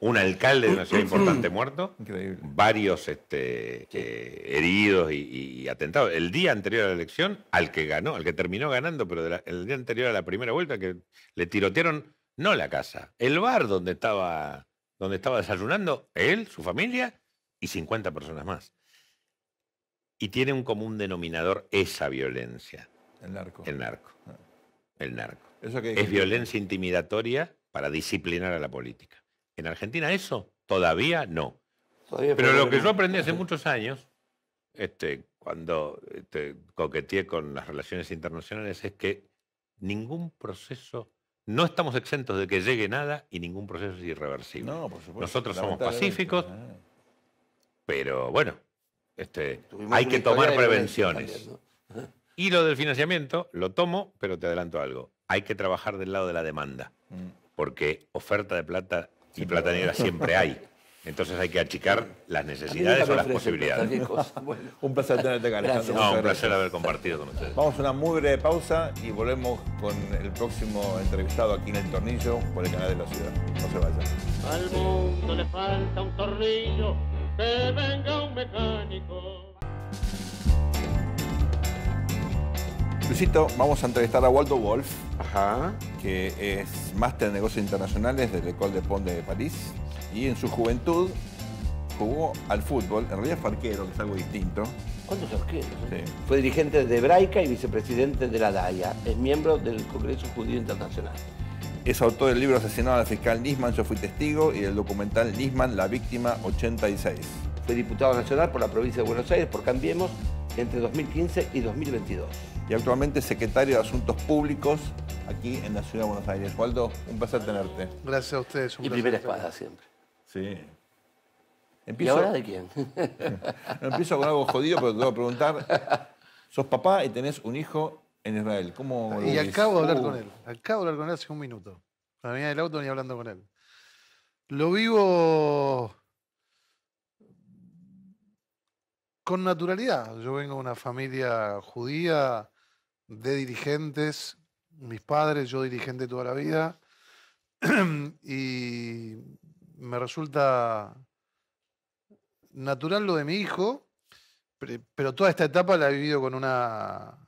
[SPEAKER 1] un alcalde de una ciudad importante muerto, varios este, eh, heridos y, atentados. El día anterior a la elección, al que ganó, al que terminó ganando, pero el día anterior a la primera vuelta, que le tirotearon no la casa, el bar donde estaba, donde estaba desayunando, él, su familia y 50 personas más. Y tiene un común denominador esa violencia. El narco. El narco. Ah. El narco es violencia intimidatoria para disciplinar a la política. En Argentina eso todavía no. Pero lo que yo aprendí hace muchos años, este, cuando te este, coqueteé con las relaciones internacionales, es que ningún proceso, no estamos exentos de que llegue nada y ningún proceso es irreversible. No, por supuesto, Nosotros somos pacíficos, pero bueno, este, hay que tomar prevenciones. Y lo del financiamiento, lo tomo, pero te adelanto algo hay que trabajar del lado de la demanda, mm. porque oferta de plata y plata negra siempre hay. Entonces hay que achicar las necesidades o las posibilidades. un placer tenerte acá, un placer haber compartido con ustedes.
[SPEAKER 2] Vamos a una muy breve pausa y volvemos con el próximo entrevistado aquí en El Tornillo por el canal de la ciudad. No se vayan.
[SPEAKER 4] Al mundo le falta un tornillo, venga un mecánico.
[SPEAKER 2] Luisito, vamos a entrevistar a Waldo Wolf, que es máster en negocios internacionales del Ecole de Pont de París y en su juventud jugó al fútbol. En realidad farquero, que es algo distinto. ¿Cuántos arqueros? Eh? Fue dirigente de Hebraica y vicepresidente de la DAIA. Es miembro del Congreso Judío Internacional. Es autor del libro Asesinado al fiscal Nisman, Yo fui testigo, y del documental Nisman, La Víctima 86. Fue diputado nacional por la provincia de Buenos Aires por Cambiemos entre 2015 y 2022 y actualmente secretario de Asuntos Públicos aquí en la Ciudad de Buenos Aires. Waldo, un placer tenerte.
[SPEAKER 4] Gracias a ustedes. Un y primera
[SPEAKER 2] espada siempre. Sí. ¿Y ahora de quién? empiezo con algo jodido, pero te voy a preguntar. Sos papá y tenés un hijo en Israel. ¿Cómo y acabo de hablar uh. con él.
[SPEAKER 4] Acabo de hablar con él hace un minuto. la venía del auto ni hablando con él. Lo vivo con naturalidad. Yo vengo de una familia judía de dirigentes, mis padres, yo dirigente toda la vida, y me resulta natural lo de mi hijo, pero toda esta etapa la he vivido con una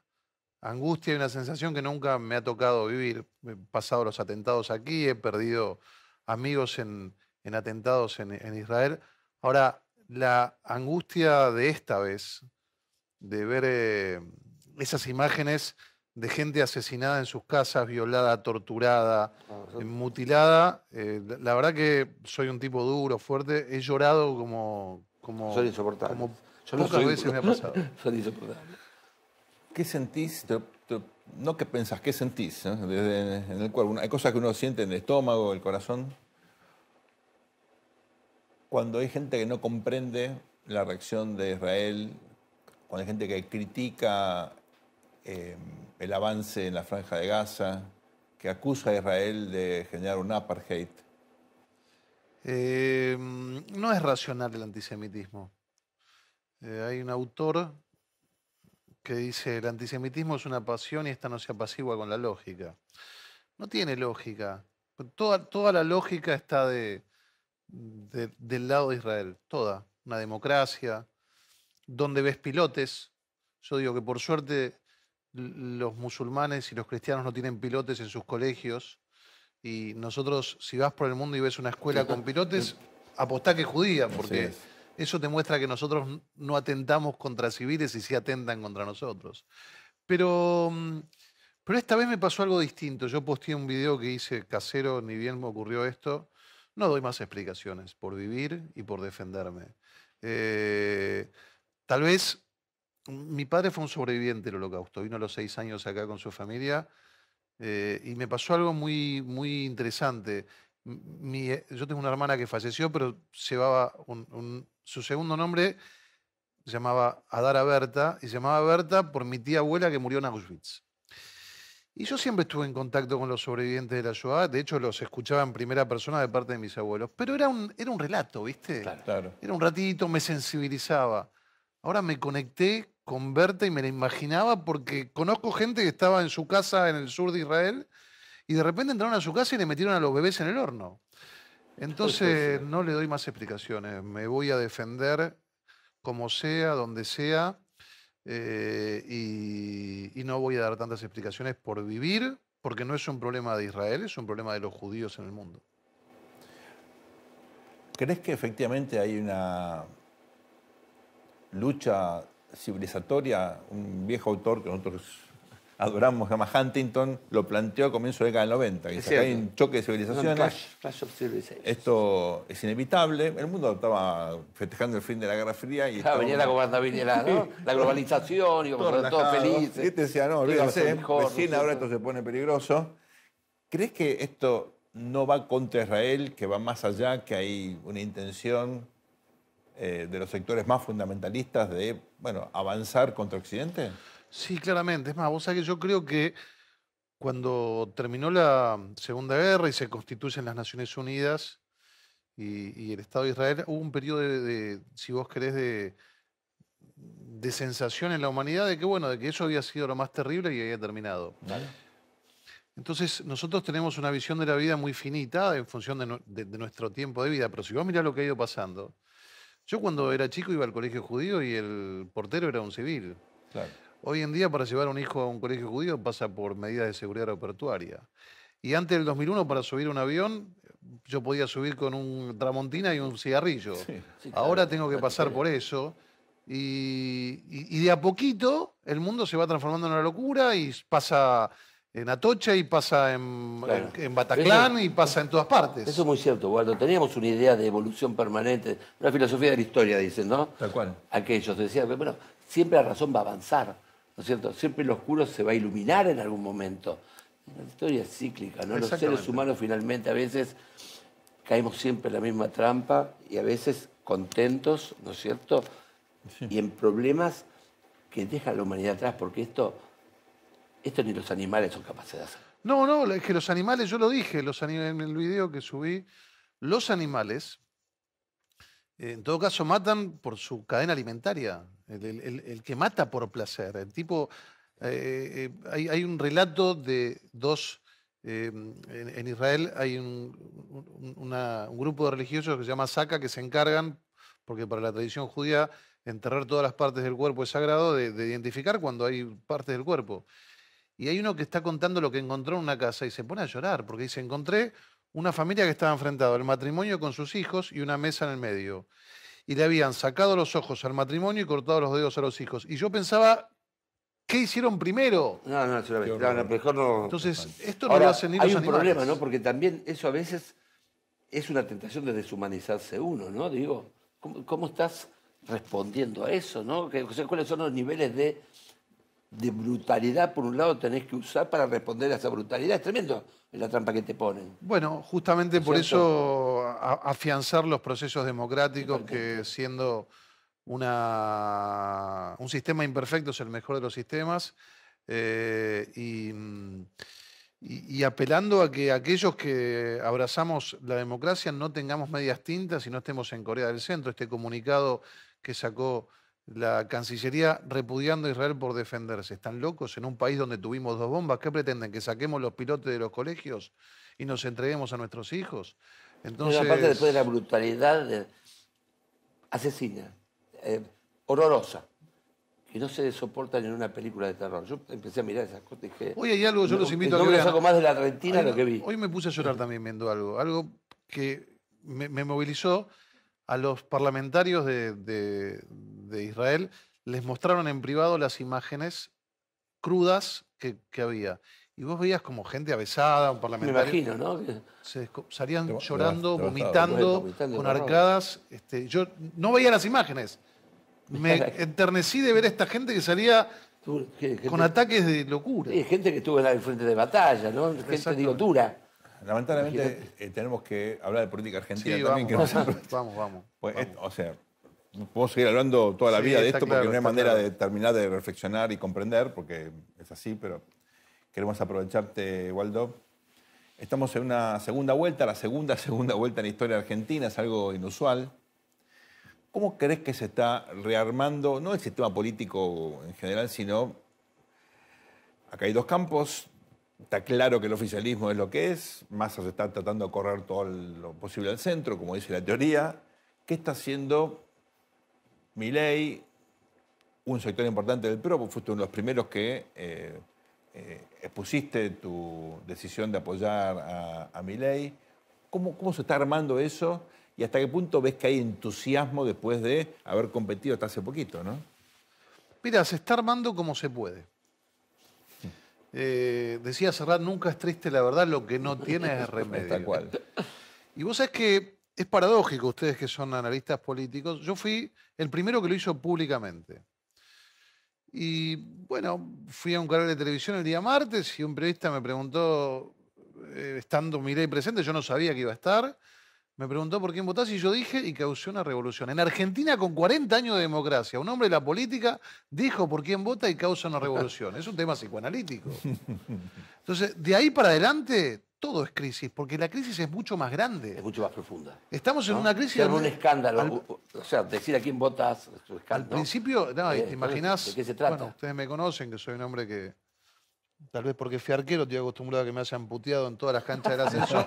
[SPEAKER 4] angustia y una sensación que nunca me ha tocado vivir. He pasado los atentados aquí, he perdido amigos en, atentados en, Israel. Ahora, la angustia de esta vez, de ver... Eh, esas imágenes de gente asesinada en sus casas, violada, torturada, ah, eh, mutilada. Eh, la verdad que soy un tipo duro, fuerte. He llorado como... como insoportable. Como Yo soy veces me ha pasado. Soy insoportable.
[SPEAKER 2] ¿Qué sentís? no que pensás, ¿qué sentís? Eh? Desde, en el cuerpo. Hay cosas que uno siente en el estómago, el corazón. Cuando hay gente que no comprende la reacción de Israel, cuando hay gente que critica eh, el avance en la franja de Gaza, que acusa a Israel de generar un apartheid?
[SPEAKER 4] Eh, no es racional el antisemitismo. Eh, hay un autor que dice, el antisemitismo es una pasión y esta no se apacigua con la lógica. No tiene lógica. Toda, toda la lógica está del lado de Israel, toda. Una democracia, donde ves pilotes. Yo digo que por suerte los musulmanes y los cristianos no tienen pilotes en sus colegios. Y nosotros, si vas por el mundo y ves una escuela con pilotes, apostá que es judía, porque eso te muestra que nosotros no atentamos contra civiles y sí atentan contra nosotros. Pero, mm, pero esta vez me pasó algo distinto. Yo posteé un video que hice casero, ni bien me ocurrió esto. No doy más explicaciones por vivir y por defenderme. Eh, tal vez mi padre fue un sobreviviente del holocausto, vino a los seis años acá con su familia eh, y me pasó algo muy, muy interesante. yo tengo una hermana que falleció, pero llevaba su segundo nombre, se llamaba Adara Berta, y se llamaba Berta por mi tía abuela que murió en Auschwitz. Y yo siempre estuve en contacto con los sobrevivientes de la Shoah, de hecho los escuchaba en primera persona de parte de mis abuelos, pero era un, era un relato, ¿viste? Era un ratito, me sensibilizaba. Ahora me conecté con Berta y me la imaginaba porque conozco gente que estaba en su casa en el sur de Israel y de repente entraron a su casa y le metieron a los bebés en el horno. Entonces no le doy más explicaciones, me voy a defender como sea, donde sea, eh, y no voy a dar tantas explicaciones por vivir, porque no es un problema de Israel, es un problema de los judíos en el mundo. ¿Crees que efectivamente
[SPEAKER 2] hay una lucha civilizatoria, un viejo autor que nosotros adoramos, se llama Huntington, lo planteó a comienzos de la década del 90. Que que hay un choque de civilizaciones. Clash, of Esto es inevitable. El mundo estaba festejando el fin de la Guerra Fría. y ah, venía la, ¿no? la globalización, y todos todo felices. Y este decía, no, olvídate, ahora esto se pone peligroso. ¿Crees que esto no va contra Israel, que va más allá, que hay una intención
[SPEAKER 4] eh, de los sectores más fundamentalistas de bueno, avanzar contra Occidente? Sí, claramente. Es más, vos sabés que yo creo que cuando terminó la Segunda Guerra y se constituyen las Naciones Unidas y, el Estado de Israel, hubo un periodo de, si vos querés, de, de, sensación en la humanidad de que, bueno, de que eso había sido lo más terrible y había terminado. Entonces, nosotros tenemos una visión de la vida muy finita en función de, de nuestro tiempo de vida, pero si vos mirás lo que ha ido pasando, yo cuando era chico iba al colegio judío y el portero era un civil. Hoy en día para llevar a un hijo a un colegio judío pasa por medidas de seguridad aeroportuaria. Y antes del 2001 para subir un avión yo podía subir con un tramontina y un cigarrillo. Ahora tengo que pasar por eso. y de a poquito el mundo se va transformando en una locura y pasa en Atocha y pasa en, Bataclán y pasa en todas partes. Eso
[SPEAKER 3] es muy cierto, Waldo. Teníamos una idea de evolución permanente, una filosofía de la historia, dicen, ¿no? Tal cual. Aquellos decían, bueno, siempre la razón va a avanzar, ¿no es cierto? Siempre el oscuro se va a iluminar en algún momento. La historia es cíclica, ¿no? Los seres humanos finalmente a veces caemos siempre en la misma trampa y a veces contentos, ¿no es cierto? Y en problemas que dejan la humanidad atrás, porque esto esto ni los animales son capaces de hacer.
[SPEAKER 4] No, no, es que los animales, yo lo dije los en el video que subí, los animales, eh, en todo caso, matan por su cadena alimentaria. El, que mata por placer. El tipo. Eh, eh, hay, un relato de dos. en, Israel hay un, grupo de religiosos que se llama Saca que se encargan, porque para la tradición judía enterrar todas las partes del cuerpo es sagrado, de, de identificar cuando hay partes del cuerpo. Y hay uno que está contando lo que encontró en una casa y se pone a llorar porque dice, encontré una familia que estaba enfrentada al matrimonio con sus hijos y una mesa en el medio. Y le habían sacado los ojos al matrimonio y cortado los dedos a los hijos. Y yo pensaba, ¿qué hicieron primero?
[SPEAKER 3] No, no, No, mejor no. Entonces, esto no lo hacen ni los Hay un problema, ¿no? Porque también eso a veces es una tentación de deshumanizarse uno, ¿no? Digo, ¿cómo, cómo estás respondiendo a eso, ¿no? ¿Cuáles son los niveles de de brutalidad, por un lado, tenés que usar para responder a esa brutalidad. Es tremendo la trampa que te ponen.
[SPEAKER 4] Bueno, justamente por eso afianzar los procesos democráticos que siendo una, un sistema imperfecto es el mejor de los sistemas eh, y, apelando a que aquellos que abrazamos la democracia no tengamos medias tintas y no estemos en Corea del Centro. Este comunicado que sacó la Cancillería repudiando a Israel por defenderse. ¿Están locos en un país donde tuvimos dos bombas? ¿Qué pretenden? ¿Que saquemos los pilotes de los colegios y nos entreguemos a nuestros hijos? Entonces... Aparte, después de
[SPEAKER 3] la brutalidad
[SPEAKER 4] asesina,
[SPEAKER 3] eh, horrorosa, que no se soporta en una película de terror. Yo empecé a mirar esas cosas y dije... Hoy hay algo, yo los invito a que vean. saco más de la Argentina lo que vi. Hoy
[SPEAKER 4] me puse a llorar también viendo algo, algo que me, me movilizó a los parlamentarios de, Israel les mostraron en privado las imágenes crudas que, había. Y vos veías como gente avesada, un parlamentario. Me imagino, ¿no? salían llorando, vomitando, con arcadas. Este, yo no veía las imágenes. Me enternecí de ver a esta gente que salía con ataques de locura. gente que estuvo en el frente de batalla, ¿no? Gente digo, dura.
[SPEAKER 2] Lamentablemente eh, tenemos que hablar de política argentina también. Vamos, pues, eh, vamos, o sea, puedo seguir hablando toda la vida de esto porque no hay manera de terminar de reflexionar y comprender, porque es así, pero queremos aprovecharte, Waldo. Estamos en una segunda vuelta, la segunda, segunda vuelta en la historia argentina, es algo inusual. ¿Cómo crees que se está rearmando, no el sistema político en general, sino acá hay dos campos, Está claro que el oficialismo es lo que es, Massa se está tratando de correr todo lo posible al centro, como dice la teoría. ¿Qué está haciendo Milei, un sector importante del PRO? Fuiste uno de los primeros que eh, eh, expusiste tu decisión de apoyar a, a Milei. ¿Cómo, ¿Cómo se está armando eso? ¿Y hasta qué punto ves que hay entusiasmo
[SPEAKER 4] después de haber competido hasta hace poquito, no? Mira, se está armando como se puede. Eh, decía Serrat, nunca es triste la verdad, lo que no tiene es remedio. Y vos sabés que es paradójico, ustedes que son analistas políticos, yo fui el primero que lo hizo públicamente. Y bueno, fui a un canal de televisión el día martes y un periodista me preguntó, eh, estando estando y presente, yo no sabía que iba a estar, me preguntó por quién votás y yo dije y causó una revolución. En Argentina, con 40 años de democracia, un hombre de la política dijo por quién vota y causa una revolución. Es un tema psicoanalítico. Entonces, de ahí para adelante, todo es crisis, porque la crisis es mucho más grande. Es mucho más profunda. Estamos en una crisis... Es un escándalo. o sea, decir a quién votas es un escándalo. Al principio, no, eh, imaginás... ¿De qué se trata? ustedes me conocen, que soy un hombre que Tal vez porque fui arquero, estoy acostumbrado a que me hayan puteado en todas las canchas del ascenso.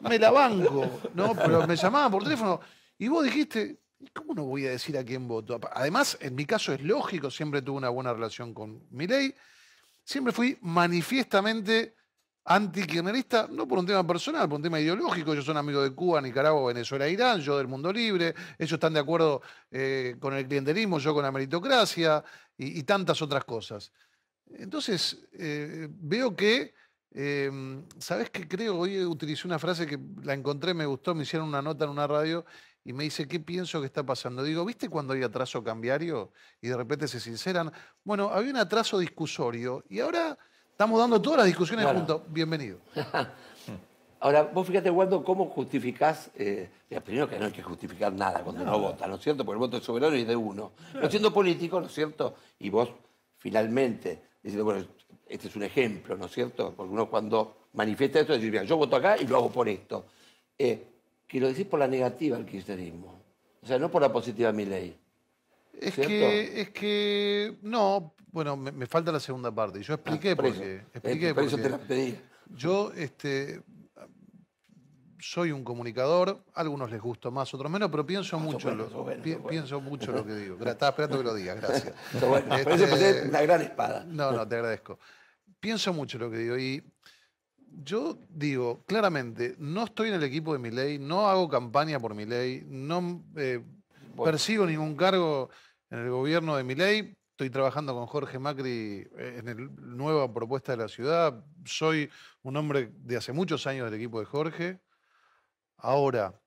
[SPEAKER 4] me la banco, ¿no? Pero me llamaban por teléfono. Y vos dijiste, ¿cómo no voy a decir a quién voto? Además, en mi caso es lógico, siempre tuve una buena relación con ley Siempre fui manifiestamente antikirchnerista, no por un tema personal, por un tema ideológico. yo soy amigo de Cuba, Nicaragua, Venezuela, Irán, yo del mundo libre. Ellos están de acuerdo eh, con el clientelismo, yo con la meritocracia y tantas otras cosas. Entonces, eh, veo que, em, ¿sabes qué creo? Hoy utilicé una frase que la encontré, me gustó, me hicieron una nota en una radio y me dice, ¿qué pienso que está pasando? Digo, ¿viste cuando hay atraso cambiario y de repente se sinceran? Bueno, había un atraso discusorio y ahora estamos dando todas las discusiones juntos. Bienvenido.
[SPEAKER 3] ahora, vos fíjate, Waldo, cómo justificás, eh, primero que no hay que justificar nada cuando no, vota, ¿no es cierto? Porque el voto es soberano y es de uno. Lo No siendo político, ¿no es cierto? Y vos finalmente diciendo, bueno, este es un ejemplo, ¿no es cierto? Porque uno cuando manifiesta esto, dice, yo voto acá y lo hago por esto. Eh, quiero decir lo por la negativa al kirchnerismo, o sea, no por la positiva mi ley. Es que,
[SPEAKER 4] es que, no, bueno, me, falta la segunda parte. Yo ah, expliqué por, qué. por, eso eh, te pedí. Yo, este, soy un comunicador, a algunos les gusta más, otros menos, pero pienso mucho, lo, pienso mucho lo que digo. Estaba esperando que lo digas, gracias. Este, gran espada. No, no, te agradezco. Pienso mucho lo que digo y yo digo claramente, no estoy en el equipo de mi ley, no hago campaña por mi ley, no eh, persigo ningún cargo en el gobierno de mi ley. Estoy trabajando con Jorge Macri eh, en la nueva propuesta de la ciudad. Soy un hombre de hace muchos años del equipo de Jorge. Ahora,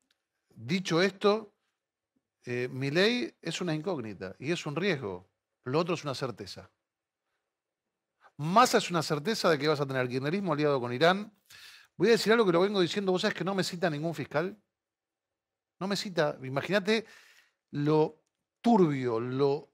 [SPEAKER 4] dicho esto, eh, mi ley es una incógnita y es un riesgo. Lo otro es una certeza. Más es una certeza de que vas a tener kirchnerismo aliado con Irán. Voy a decir algo que lo vengo diciendo. Vos sabés que no me cita ningún fiscal. No me cita. Imagínate lo turbio, lo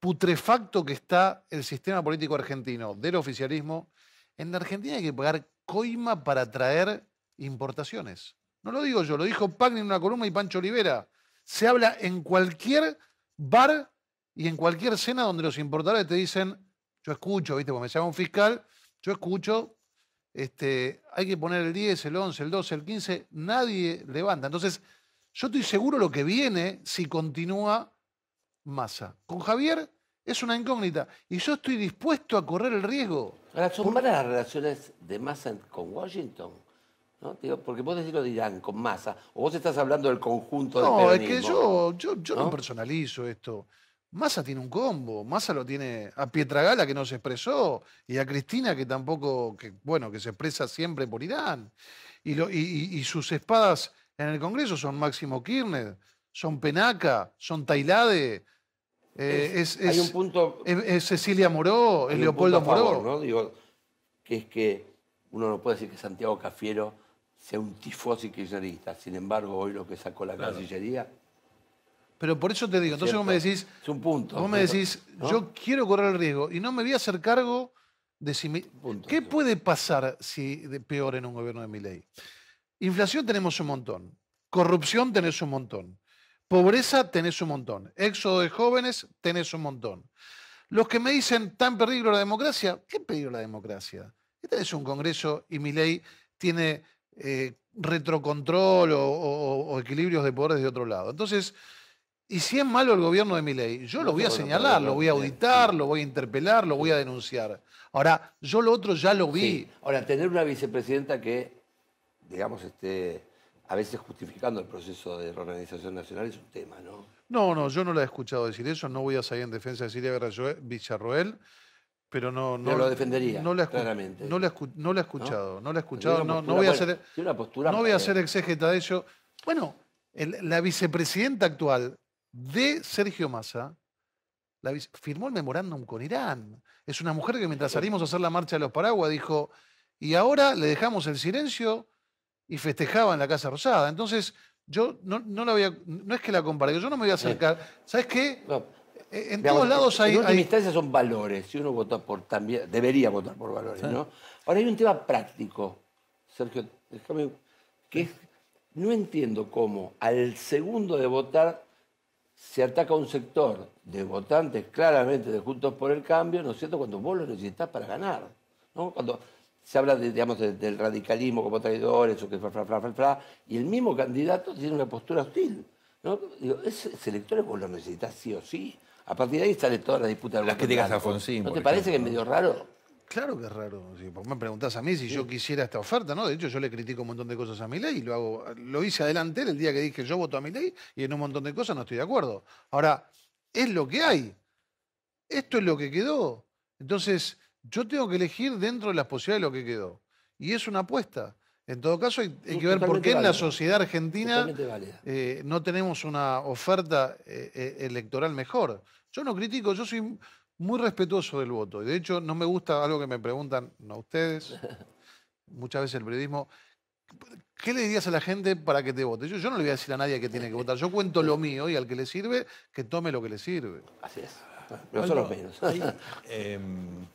[SPEAKER 4] putrefacto que está el sistema político argentino del oficialismo. En la Argentina hay que pagar coima para traer importaciones. No lo digo yo, lo dijo Pagni en una columna y Pancho Olivera. Se habla en cualquier bar y en cualquier cena donde los importadores te dicen, yo escucho, ¿viste? Porque me llama un fiscal, yo escucho, este, hay que poner el 10, el 11, el 12, el 15, nadie levanta. Entonces, yo estoy seguro lo que viene si continúa Massa. Con Javier es una incógnita y yo estoy dispuesto a correr el riesgo. ¿son las relaciones de Massa con Washington?
[SPEAKER 3] porque vos decís lo de Irán con masa, o vos estás hablando del conjunto no, No, es que yo,
[SPEAKER 4] yo, ¿no? personalizo esto. Massa tiene un combo, Massa lo tiene a Pietragala que no se expresó y a Cristina que tampoco, que, bueno, que se expresa siempre por Irán. Y, y, sus espadas en el Congreso son Máximo Kirchner, son Penaca, son Tailade, eh, es, hay un punto, es, Cecilia Moró, es Leopoldo Moró. que es que uno no puede decir que Santiago
[SPEAKER 3] Cafiero sea un tifosi kirchnerista. Sin embargo, hoy lo que sacó la Cancillería...
[SPEAKER 4] Pero por eso te digo, entonces vos me decís... Es un punto. Vos me decís, yo quiero correr el riesgo y no me voy a hacer cargo de si... ¿Qué puede pasar si de peor en un gobierno de mi ley? Inflación tenemos un montón. Corrupción tenés un montón. Pobreza tenés un montón. Éxodo de jóvenes tenés un montón. Los que me dicen, ¿tan peligro la democracia? ¿Qué peligro la democracia? Este es un Congreso y mi ley tiene eh, retrocontrol o, equilibrios de poderes de otro lado. Entonces, y si es malo el gobierno de ley? yo lo voy a señalar, lo voy a auditar, lo voy a interpelar, lo voy a denunciar. Ahora, yo lo otro ya lo vi. Ahora, tener una vicepresidenta que,
[SPEAKER 3] digamos, esté a veces justificando el proceso de reorganización nacional es un
[SPEAKER 4] tema, ¿no? No, no, yo no la he escuchado decir eso, no voy a salir en defensa de Silvia Villarroel pero no, no lo defendería no la no he escuchado no, la he escuchado no, no, voy a hacer no voy a hacer exégeta de ello bueno la vicepresidenta actual de Sergio Massa firmó el memorándum con Irán es una mujer que mientras salimos a hacer la marcha de los paraguas dijo y ahora le dejamos el silencio y festejaba en la Casa Rosada entonces yo no, la voy a, no es que la compare yo no me voy a acercar ¿sabes qué? Eh, en todos lados hay. En última
[SPEAKER 3] son valores. Si uno vota por también. Debería votar por valores, ¿no? Ahora hay un tema práctico, Sergio, déjame. Que es, no entiendo cómo al segundo de votar se ataca un sector de votantes claramente de Juntos por el Cambio, ¿no es cierto?, cuando vos lo necesitas para ganar. ¿no? Cuando se habla, digamos, del radicalismo como traidores o que fra, y el mismo candidato tiene una postura hostil. ¿no? Digo, ese, electores vos lo necesitas sí o sí. A partir de ahí sale toda la disputa de Las que ¿No te parece que es medio raro?
[SPEAKER 4] Claro que es raro. Si me preguntás a mí si yo quisiera esta oferta, ¿no? De hecho, yo le critico un montón de cosas a mi ley y lo hago. Lo hice adelante el día que dije yo voto a mi ley y en un montón de cosas no estoy de acuerdo. Ahora, es lo que hay. Esto es lo que quedó. Entonces, yo tengo que elegir dentro de las posibilidades de lo que quedó. Y es una apuesta. En todo caso, hay, que ver por qué en la sociedad argentina eh, no tenemos una oferta eh, eh, electoral mejor. Yo no critico, yo soy muy respetuoso del voto. Y de hecho, no me gusta algo que me preguntan a ustedes, muchas veces el periodismo. ¿Qué le dirías a la gente para que te vote? Yo, no le voy a decir a nadie que tiene que votar. Yo cuento lo mío y al que le sirve, que tome lo que le sirve. Así es. Nosotros menos.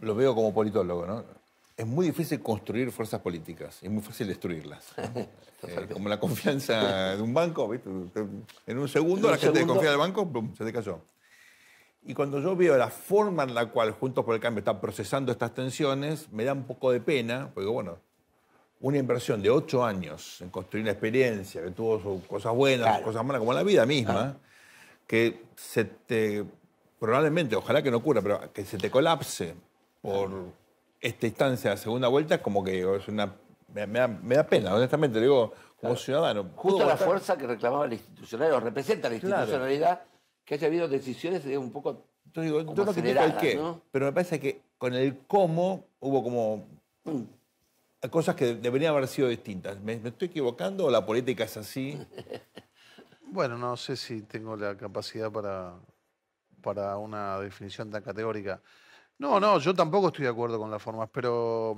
[SPEAKER 2] lo veo como politólogo, ¿no? Es muy difícil construir fuerzas políticas, es muy fácil destruirlas. Eh, como la confianza de un banco, ¿viste? en un segundo la gente se confía del banco, ¡pum! se te cayó. Y cuando yo veo la forma en la cual Juntos por el Cambio está procesando estas tensiones, me da un poco de pena, porque bueno, una inversión de ocho años en construir una experiencia que tuvo cosas buenas, cosas malas, como la vida misma, que se te, probablemente, ojalá que no ocurra, pero que se te colapse por esta instancia de segunda vuelta como que es una, me, da, pena, honestamente, digo como ciudadano. Justo la fuerza que reclamaba la institucionalidad o representa la institucionalidad, que haya habido decisiones eh, un poco yo digo, no sé qué, pero me parece que con el cómo hubo
[SPEAKER 4] como mm.
[SPEAKER 2] cosas que deberían haber sido distintas. ¿Me, ¿Me, estoy equivocando o la
[SPEAKER 4] política es así? bueno, no sé si tengo la capacidad para, para una definición tan categórica. No, no, yo tampoco estoy de acuerdo con las formas, pero,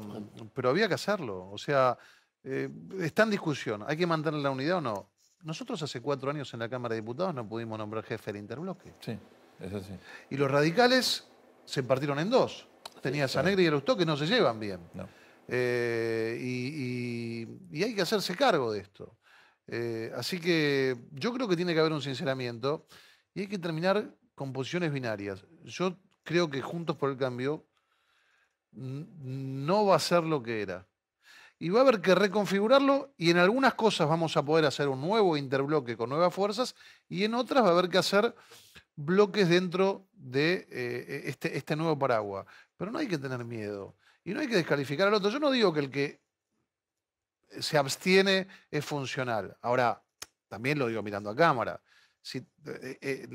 [SPEAKER 4] pero había que hacerlo. O sea, eh, está en discusión. ¿Hay que mantener la unidad o no? Nosotros hace cuatro años en la Cámara de Diputados no pudimos nombrar jefe de interbloque. Sí, es así. Y los radicales se partieron en dos. Tenía a Sanegri y y Arustó que no se llevan bien. Eh, y, hay que hacerse cargo de esto. Eh, así que yo creo que tiene que haber un sinceramiento y hay que terminar con posiciones binarias. Yo creo que Juntos por el Cambio no va a ser lo que era. Y va a haber que reconfigurarlo y en algunas cosas vamos a poder hacer un nuevo interbloque con nuevas fuerzas y en otras va a haber que hacer bloques dentro de eh, e-, este, este nuevo paraguas. Pero no hay que tener miedo y no hay que descalificar al otro. Yo no digo que el que se abstiene es funcional. Ahora, también lo digo mirando a cámara si, eh, eh,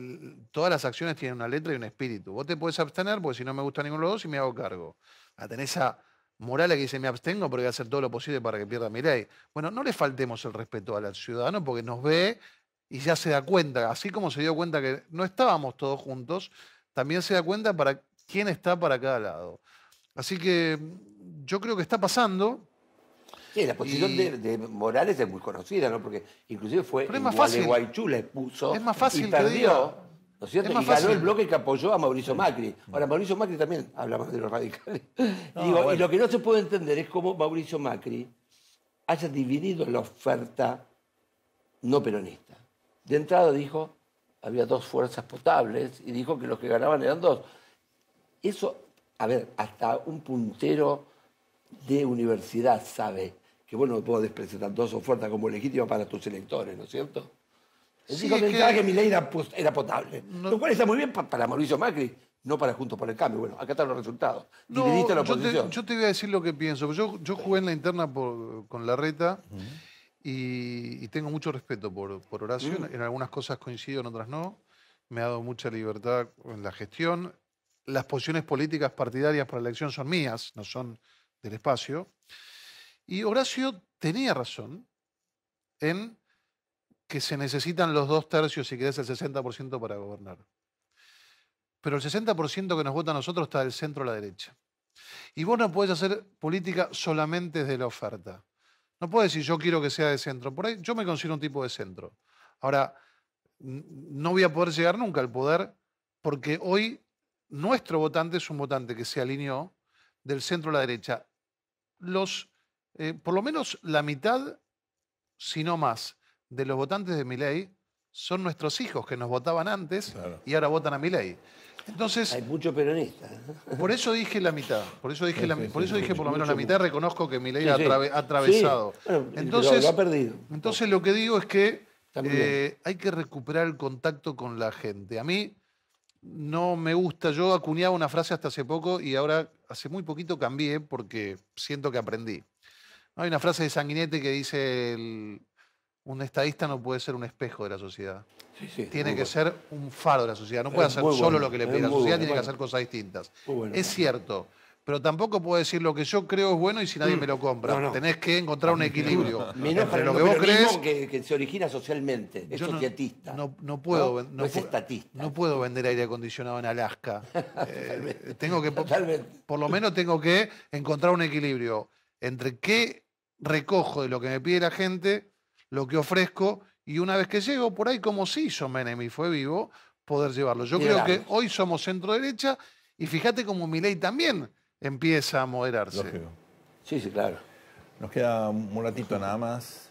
[SPEAKER 4] todas las acciones tienen una letra y un espíritu. Vos te puedes abstener porque si no me gusta ninguno de los dos y me hago cargo. a ah, tener esa moral que dice me abstengo porque voy a hacer todo lo posible para que pierda mi ley. Bueno, no le faltemos el respeto al ciudadano porque nos ve y ya se da cuenta, así como se dio cuenta que no estábamos todos juntos, también se da cuenta para quién está para cada lado. Así que mm, yo creo que está pasando, la posición de,
[SPEAKER 3] Morales es muy conocida, ¿no? Porque inclusive fue el es más expuso es más y perdió.
[SPEAKER 4] ¿No es cierto? y ganó el
[SPEAKER 3] bloque que apoyó a Mauricio Macri. Mm. Ahora, Mauricio Macri también habla de los radicales. Y lo que no se puede entender es cómo Mauricio Macri haya dividido la oferta no peronista. De entrada dijo, había dos fuerzas potables y dijo que los que ganaban eran dos. Eso, a ver, hasta un puntero de universidad sabe que bueno no podés presentar dos ofertas como legítima para tus electores, ¿no es cierto? El sí, que, que mi ley era, potable, lo cual está muy bien para Mauricio Macri, no para Juntos por el Cambio. Bueno, acá están los resultados. Yo
[SPEAKER 4] te, voy a decir lo que pienso. Yo, yo jugué en la interna con la reta y, tengo mucho respeto por, por Horacio. Mm. En algunas cosas coincido, en otras no. Me ha dado mucha libertad en la gestión. Las posiciones políticas partidarias para la elección son mías, no son del espacio. Y Horacio tenía razón en que se necesitan los dos tercios, que es el 60% para gobernar. Pero el 60% que nos vota a nosotros está del centro a la derecha. Y vos no podés hacer política solamente desde la oferta. No podés decir yo quiero que sea de centro. Por ahí yo me considero un tipo de centro. Ahora, no voy a poder llegar nunca al poder porque hoy nuestro votante es un votante que se alineó del centro a la derecha. Los eh, por lo menos la mitad, si no más, de los votantes de mi ley son nuestros hijos que nos votaban antes y ahora votan a mi Entonces, hay muchos peronistas. ¿eh? Por eso dije la mitad. Por eso dije, por, eso dije por lo menos la mitad. Reconozco que mi ley ha atravesado. entonces, lo ha perdido. Entonces lo que digo es que eh, hay que recuperar el contacto con la gente. A mí no me gusta. Yo acuñaba una frase hasta hace poco y ahora hace muy poquito cambié porque siento que aprendí. Hay una frase de Sanguinetti que dice, un estadista no puede ser un espejo de la sociedad. tiene que ser un faro de la sociedad. No puede hacer solo lo que le pide la sociedad, tiene que hacer cosas distintas. Es cierto, pero tampoco puedo decir lo que yo creo es bueno y si nadie mm. me lo compra. Tenés que encontrar un equilibrio. Menos para lo que vos crees. Que,
[SPEAKER 3] se origina socialmente, es No,
[SPEAKER 4] puedo, no, es No puedo vender aire acondicionado en Alaska. Eh, tengo que, por lo menos tengo que encontrar un equilibrio entre qué recojo de lo que me pide la gente, lo que ofrezco, y una vez que llego, por ahí como si hizo Menem y fue vivo, poder llevarlo. Yo creo que hoy somos centro derecha y fíjate cómo ley también empieza a moderarse. Sí, sí, claro. Nos queda un ratito nada más.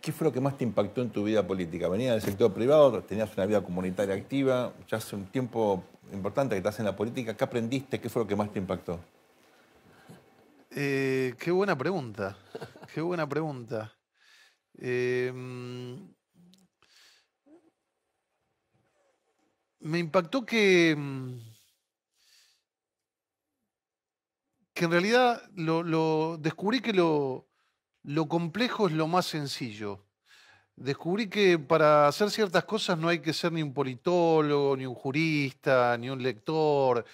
[SPEAKER 2] ¿Qué fue lo que más te impactó en tu vida política? Venías del sector privado, tenías una vida comunitaria activa, ya hace un tiempo importante que estás en la política. ¿Qué aprendiste? ¿Qué fue lo que más te impactó?
[SPEAKER 4] Eh, qué buena pregunta. Qué buena pregunta. Em, me impactó que, em, que en realidad lo, descubrí que lo, lo, complejo es lo más sencillo. Descubrí que para hacer ciertas cosas no hay que ser ni un politólogo, ni un jurista, ni un lector,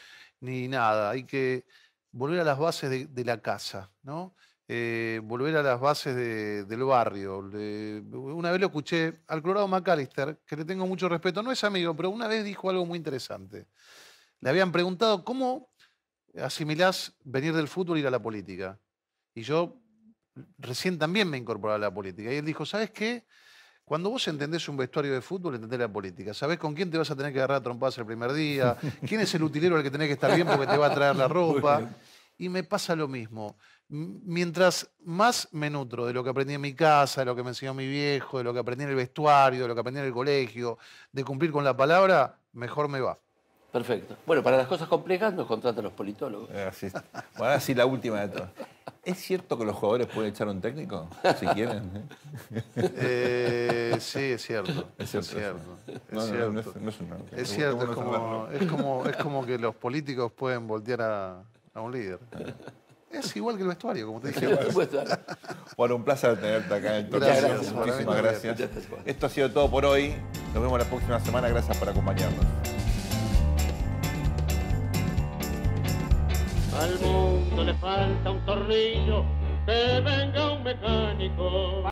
[SPEAKER 4] ni nada. Hay que volver a las bases de, la casa, ¿no? Eh, volver a las bases del barrio. una vez lo escuché al Colorado McAllister, que le tengo mucho respeto, no es amigo, pero una vez dijo algo muy interesante. Le habían preguntado, ¿cómo asimilás venir del fútbol y ir a la política? Y yo recién también me incorporaba a la política. Y él dijo, ¿sabes qué? Cuando vos entendés un vestuario de fútbol, entendés la política. Sabés con quién te vas a tener que agarrar a trompadas el primer día, quién es el utilero al que tenés que estar bien porque te va a traer la ropa. Y me pasa lo mismo. Mientras más me nutro de lo que aprendí en mi casa, de lo que me enseñó mi viejo, de lo que aprendí en el vestuario, de lo que aprendí en el colegio, de cumplir con la palabra, mejor me va. Perfecto. Bueno, para las
[SPEAKER 2] cosas complejas nos contratan los politólogos. Ah, bueno, así la última de todas. ¿Es cierto que los jugadores pueden echar un técnico? Si quieren.
[SPEAKER 4] Eh, sí, es cierto. Es cierto. Es cierto. No, es, es, cierto, es como, es, como, que los políticos pueden voltear a, a un líder. Es igual que el vestuario, como te dije. Pues, bueno, un placer tenerte acá en el Muchísimas gracias.
[SPEAKER 2] Esto ha sido todo por hoy. Nos vemos la próxima semana. Gracias por acompañarnos. Al
[SPEAKER 4] mundo le falta un torrillo, que venga un mecánico.